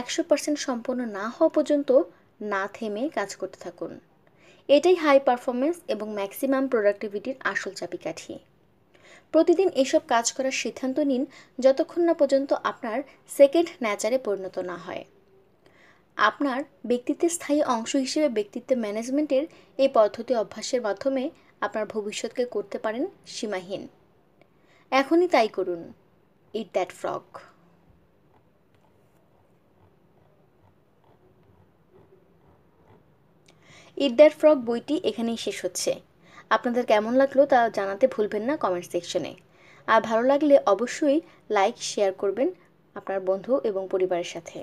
একশো পার্সেন্ট সম্পন্ন না হওয়া পর্যন্ত না থেমে কাজ করতে থাকুন এটাই হাই পারফরমেন্স এবং ম্যাক্সিমাম প্রোডাক্টিভিটির আসল চাপিকাঠি প্রতিদিন এসব কাজ করার সিদ্ধান্ত নিন যতক্ষণ না পর্যন্ত আপনার সেকেন্ড ন্যাচারে পরিণত না হয় আপনার ব্যক্তিত্বের স্থায়ী অংশ হিসেবে ব্যক্তিত্ব ম্যানেজমেন্টের এই পদ্ধতি অভ্যাসের মাধ্যমে আপনার ভবিষ্যৎকে করতে পারেন সীমাহীন এখনই তাই করুন eat that frog eat that frog বইটি এখানেই শেষ হচ্ছে আপনাদের কেমন লাগলো তা জানাতে ভুলবেন না কমেন্ট সেকশনে আর ভালো লাগলে অবশ্যই লাইক শেয়ার করবেন আপনার বন্ধু এবং পরিবারের সাথে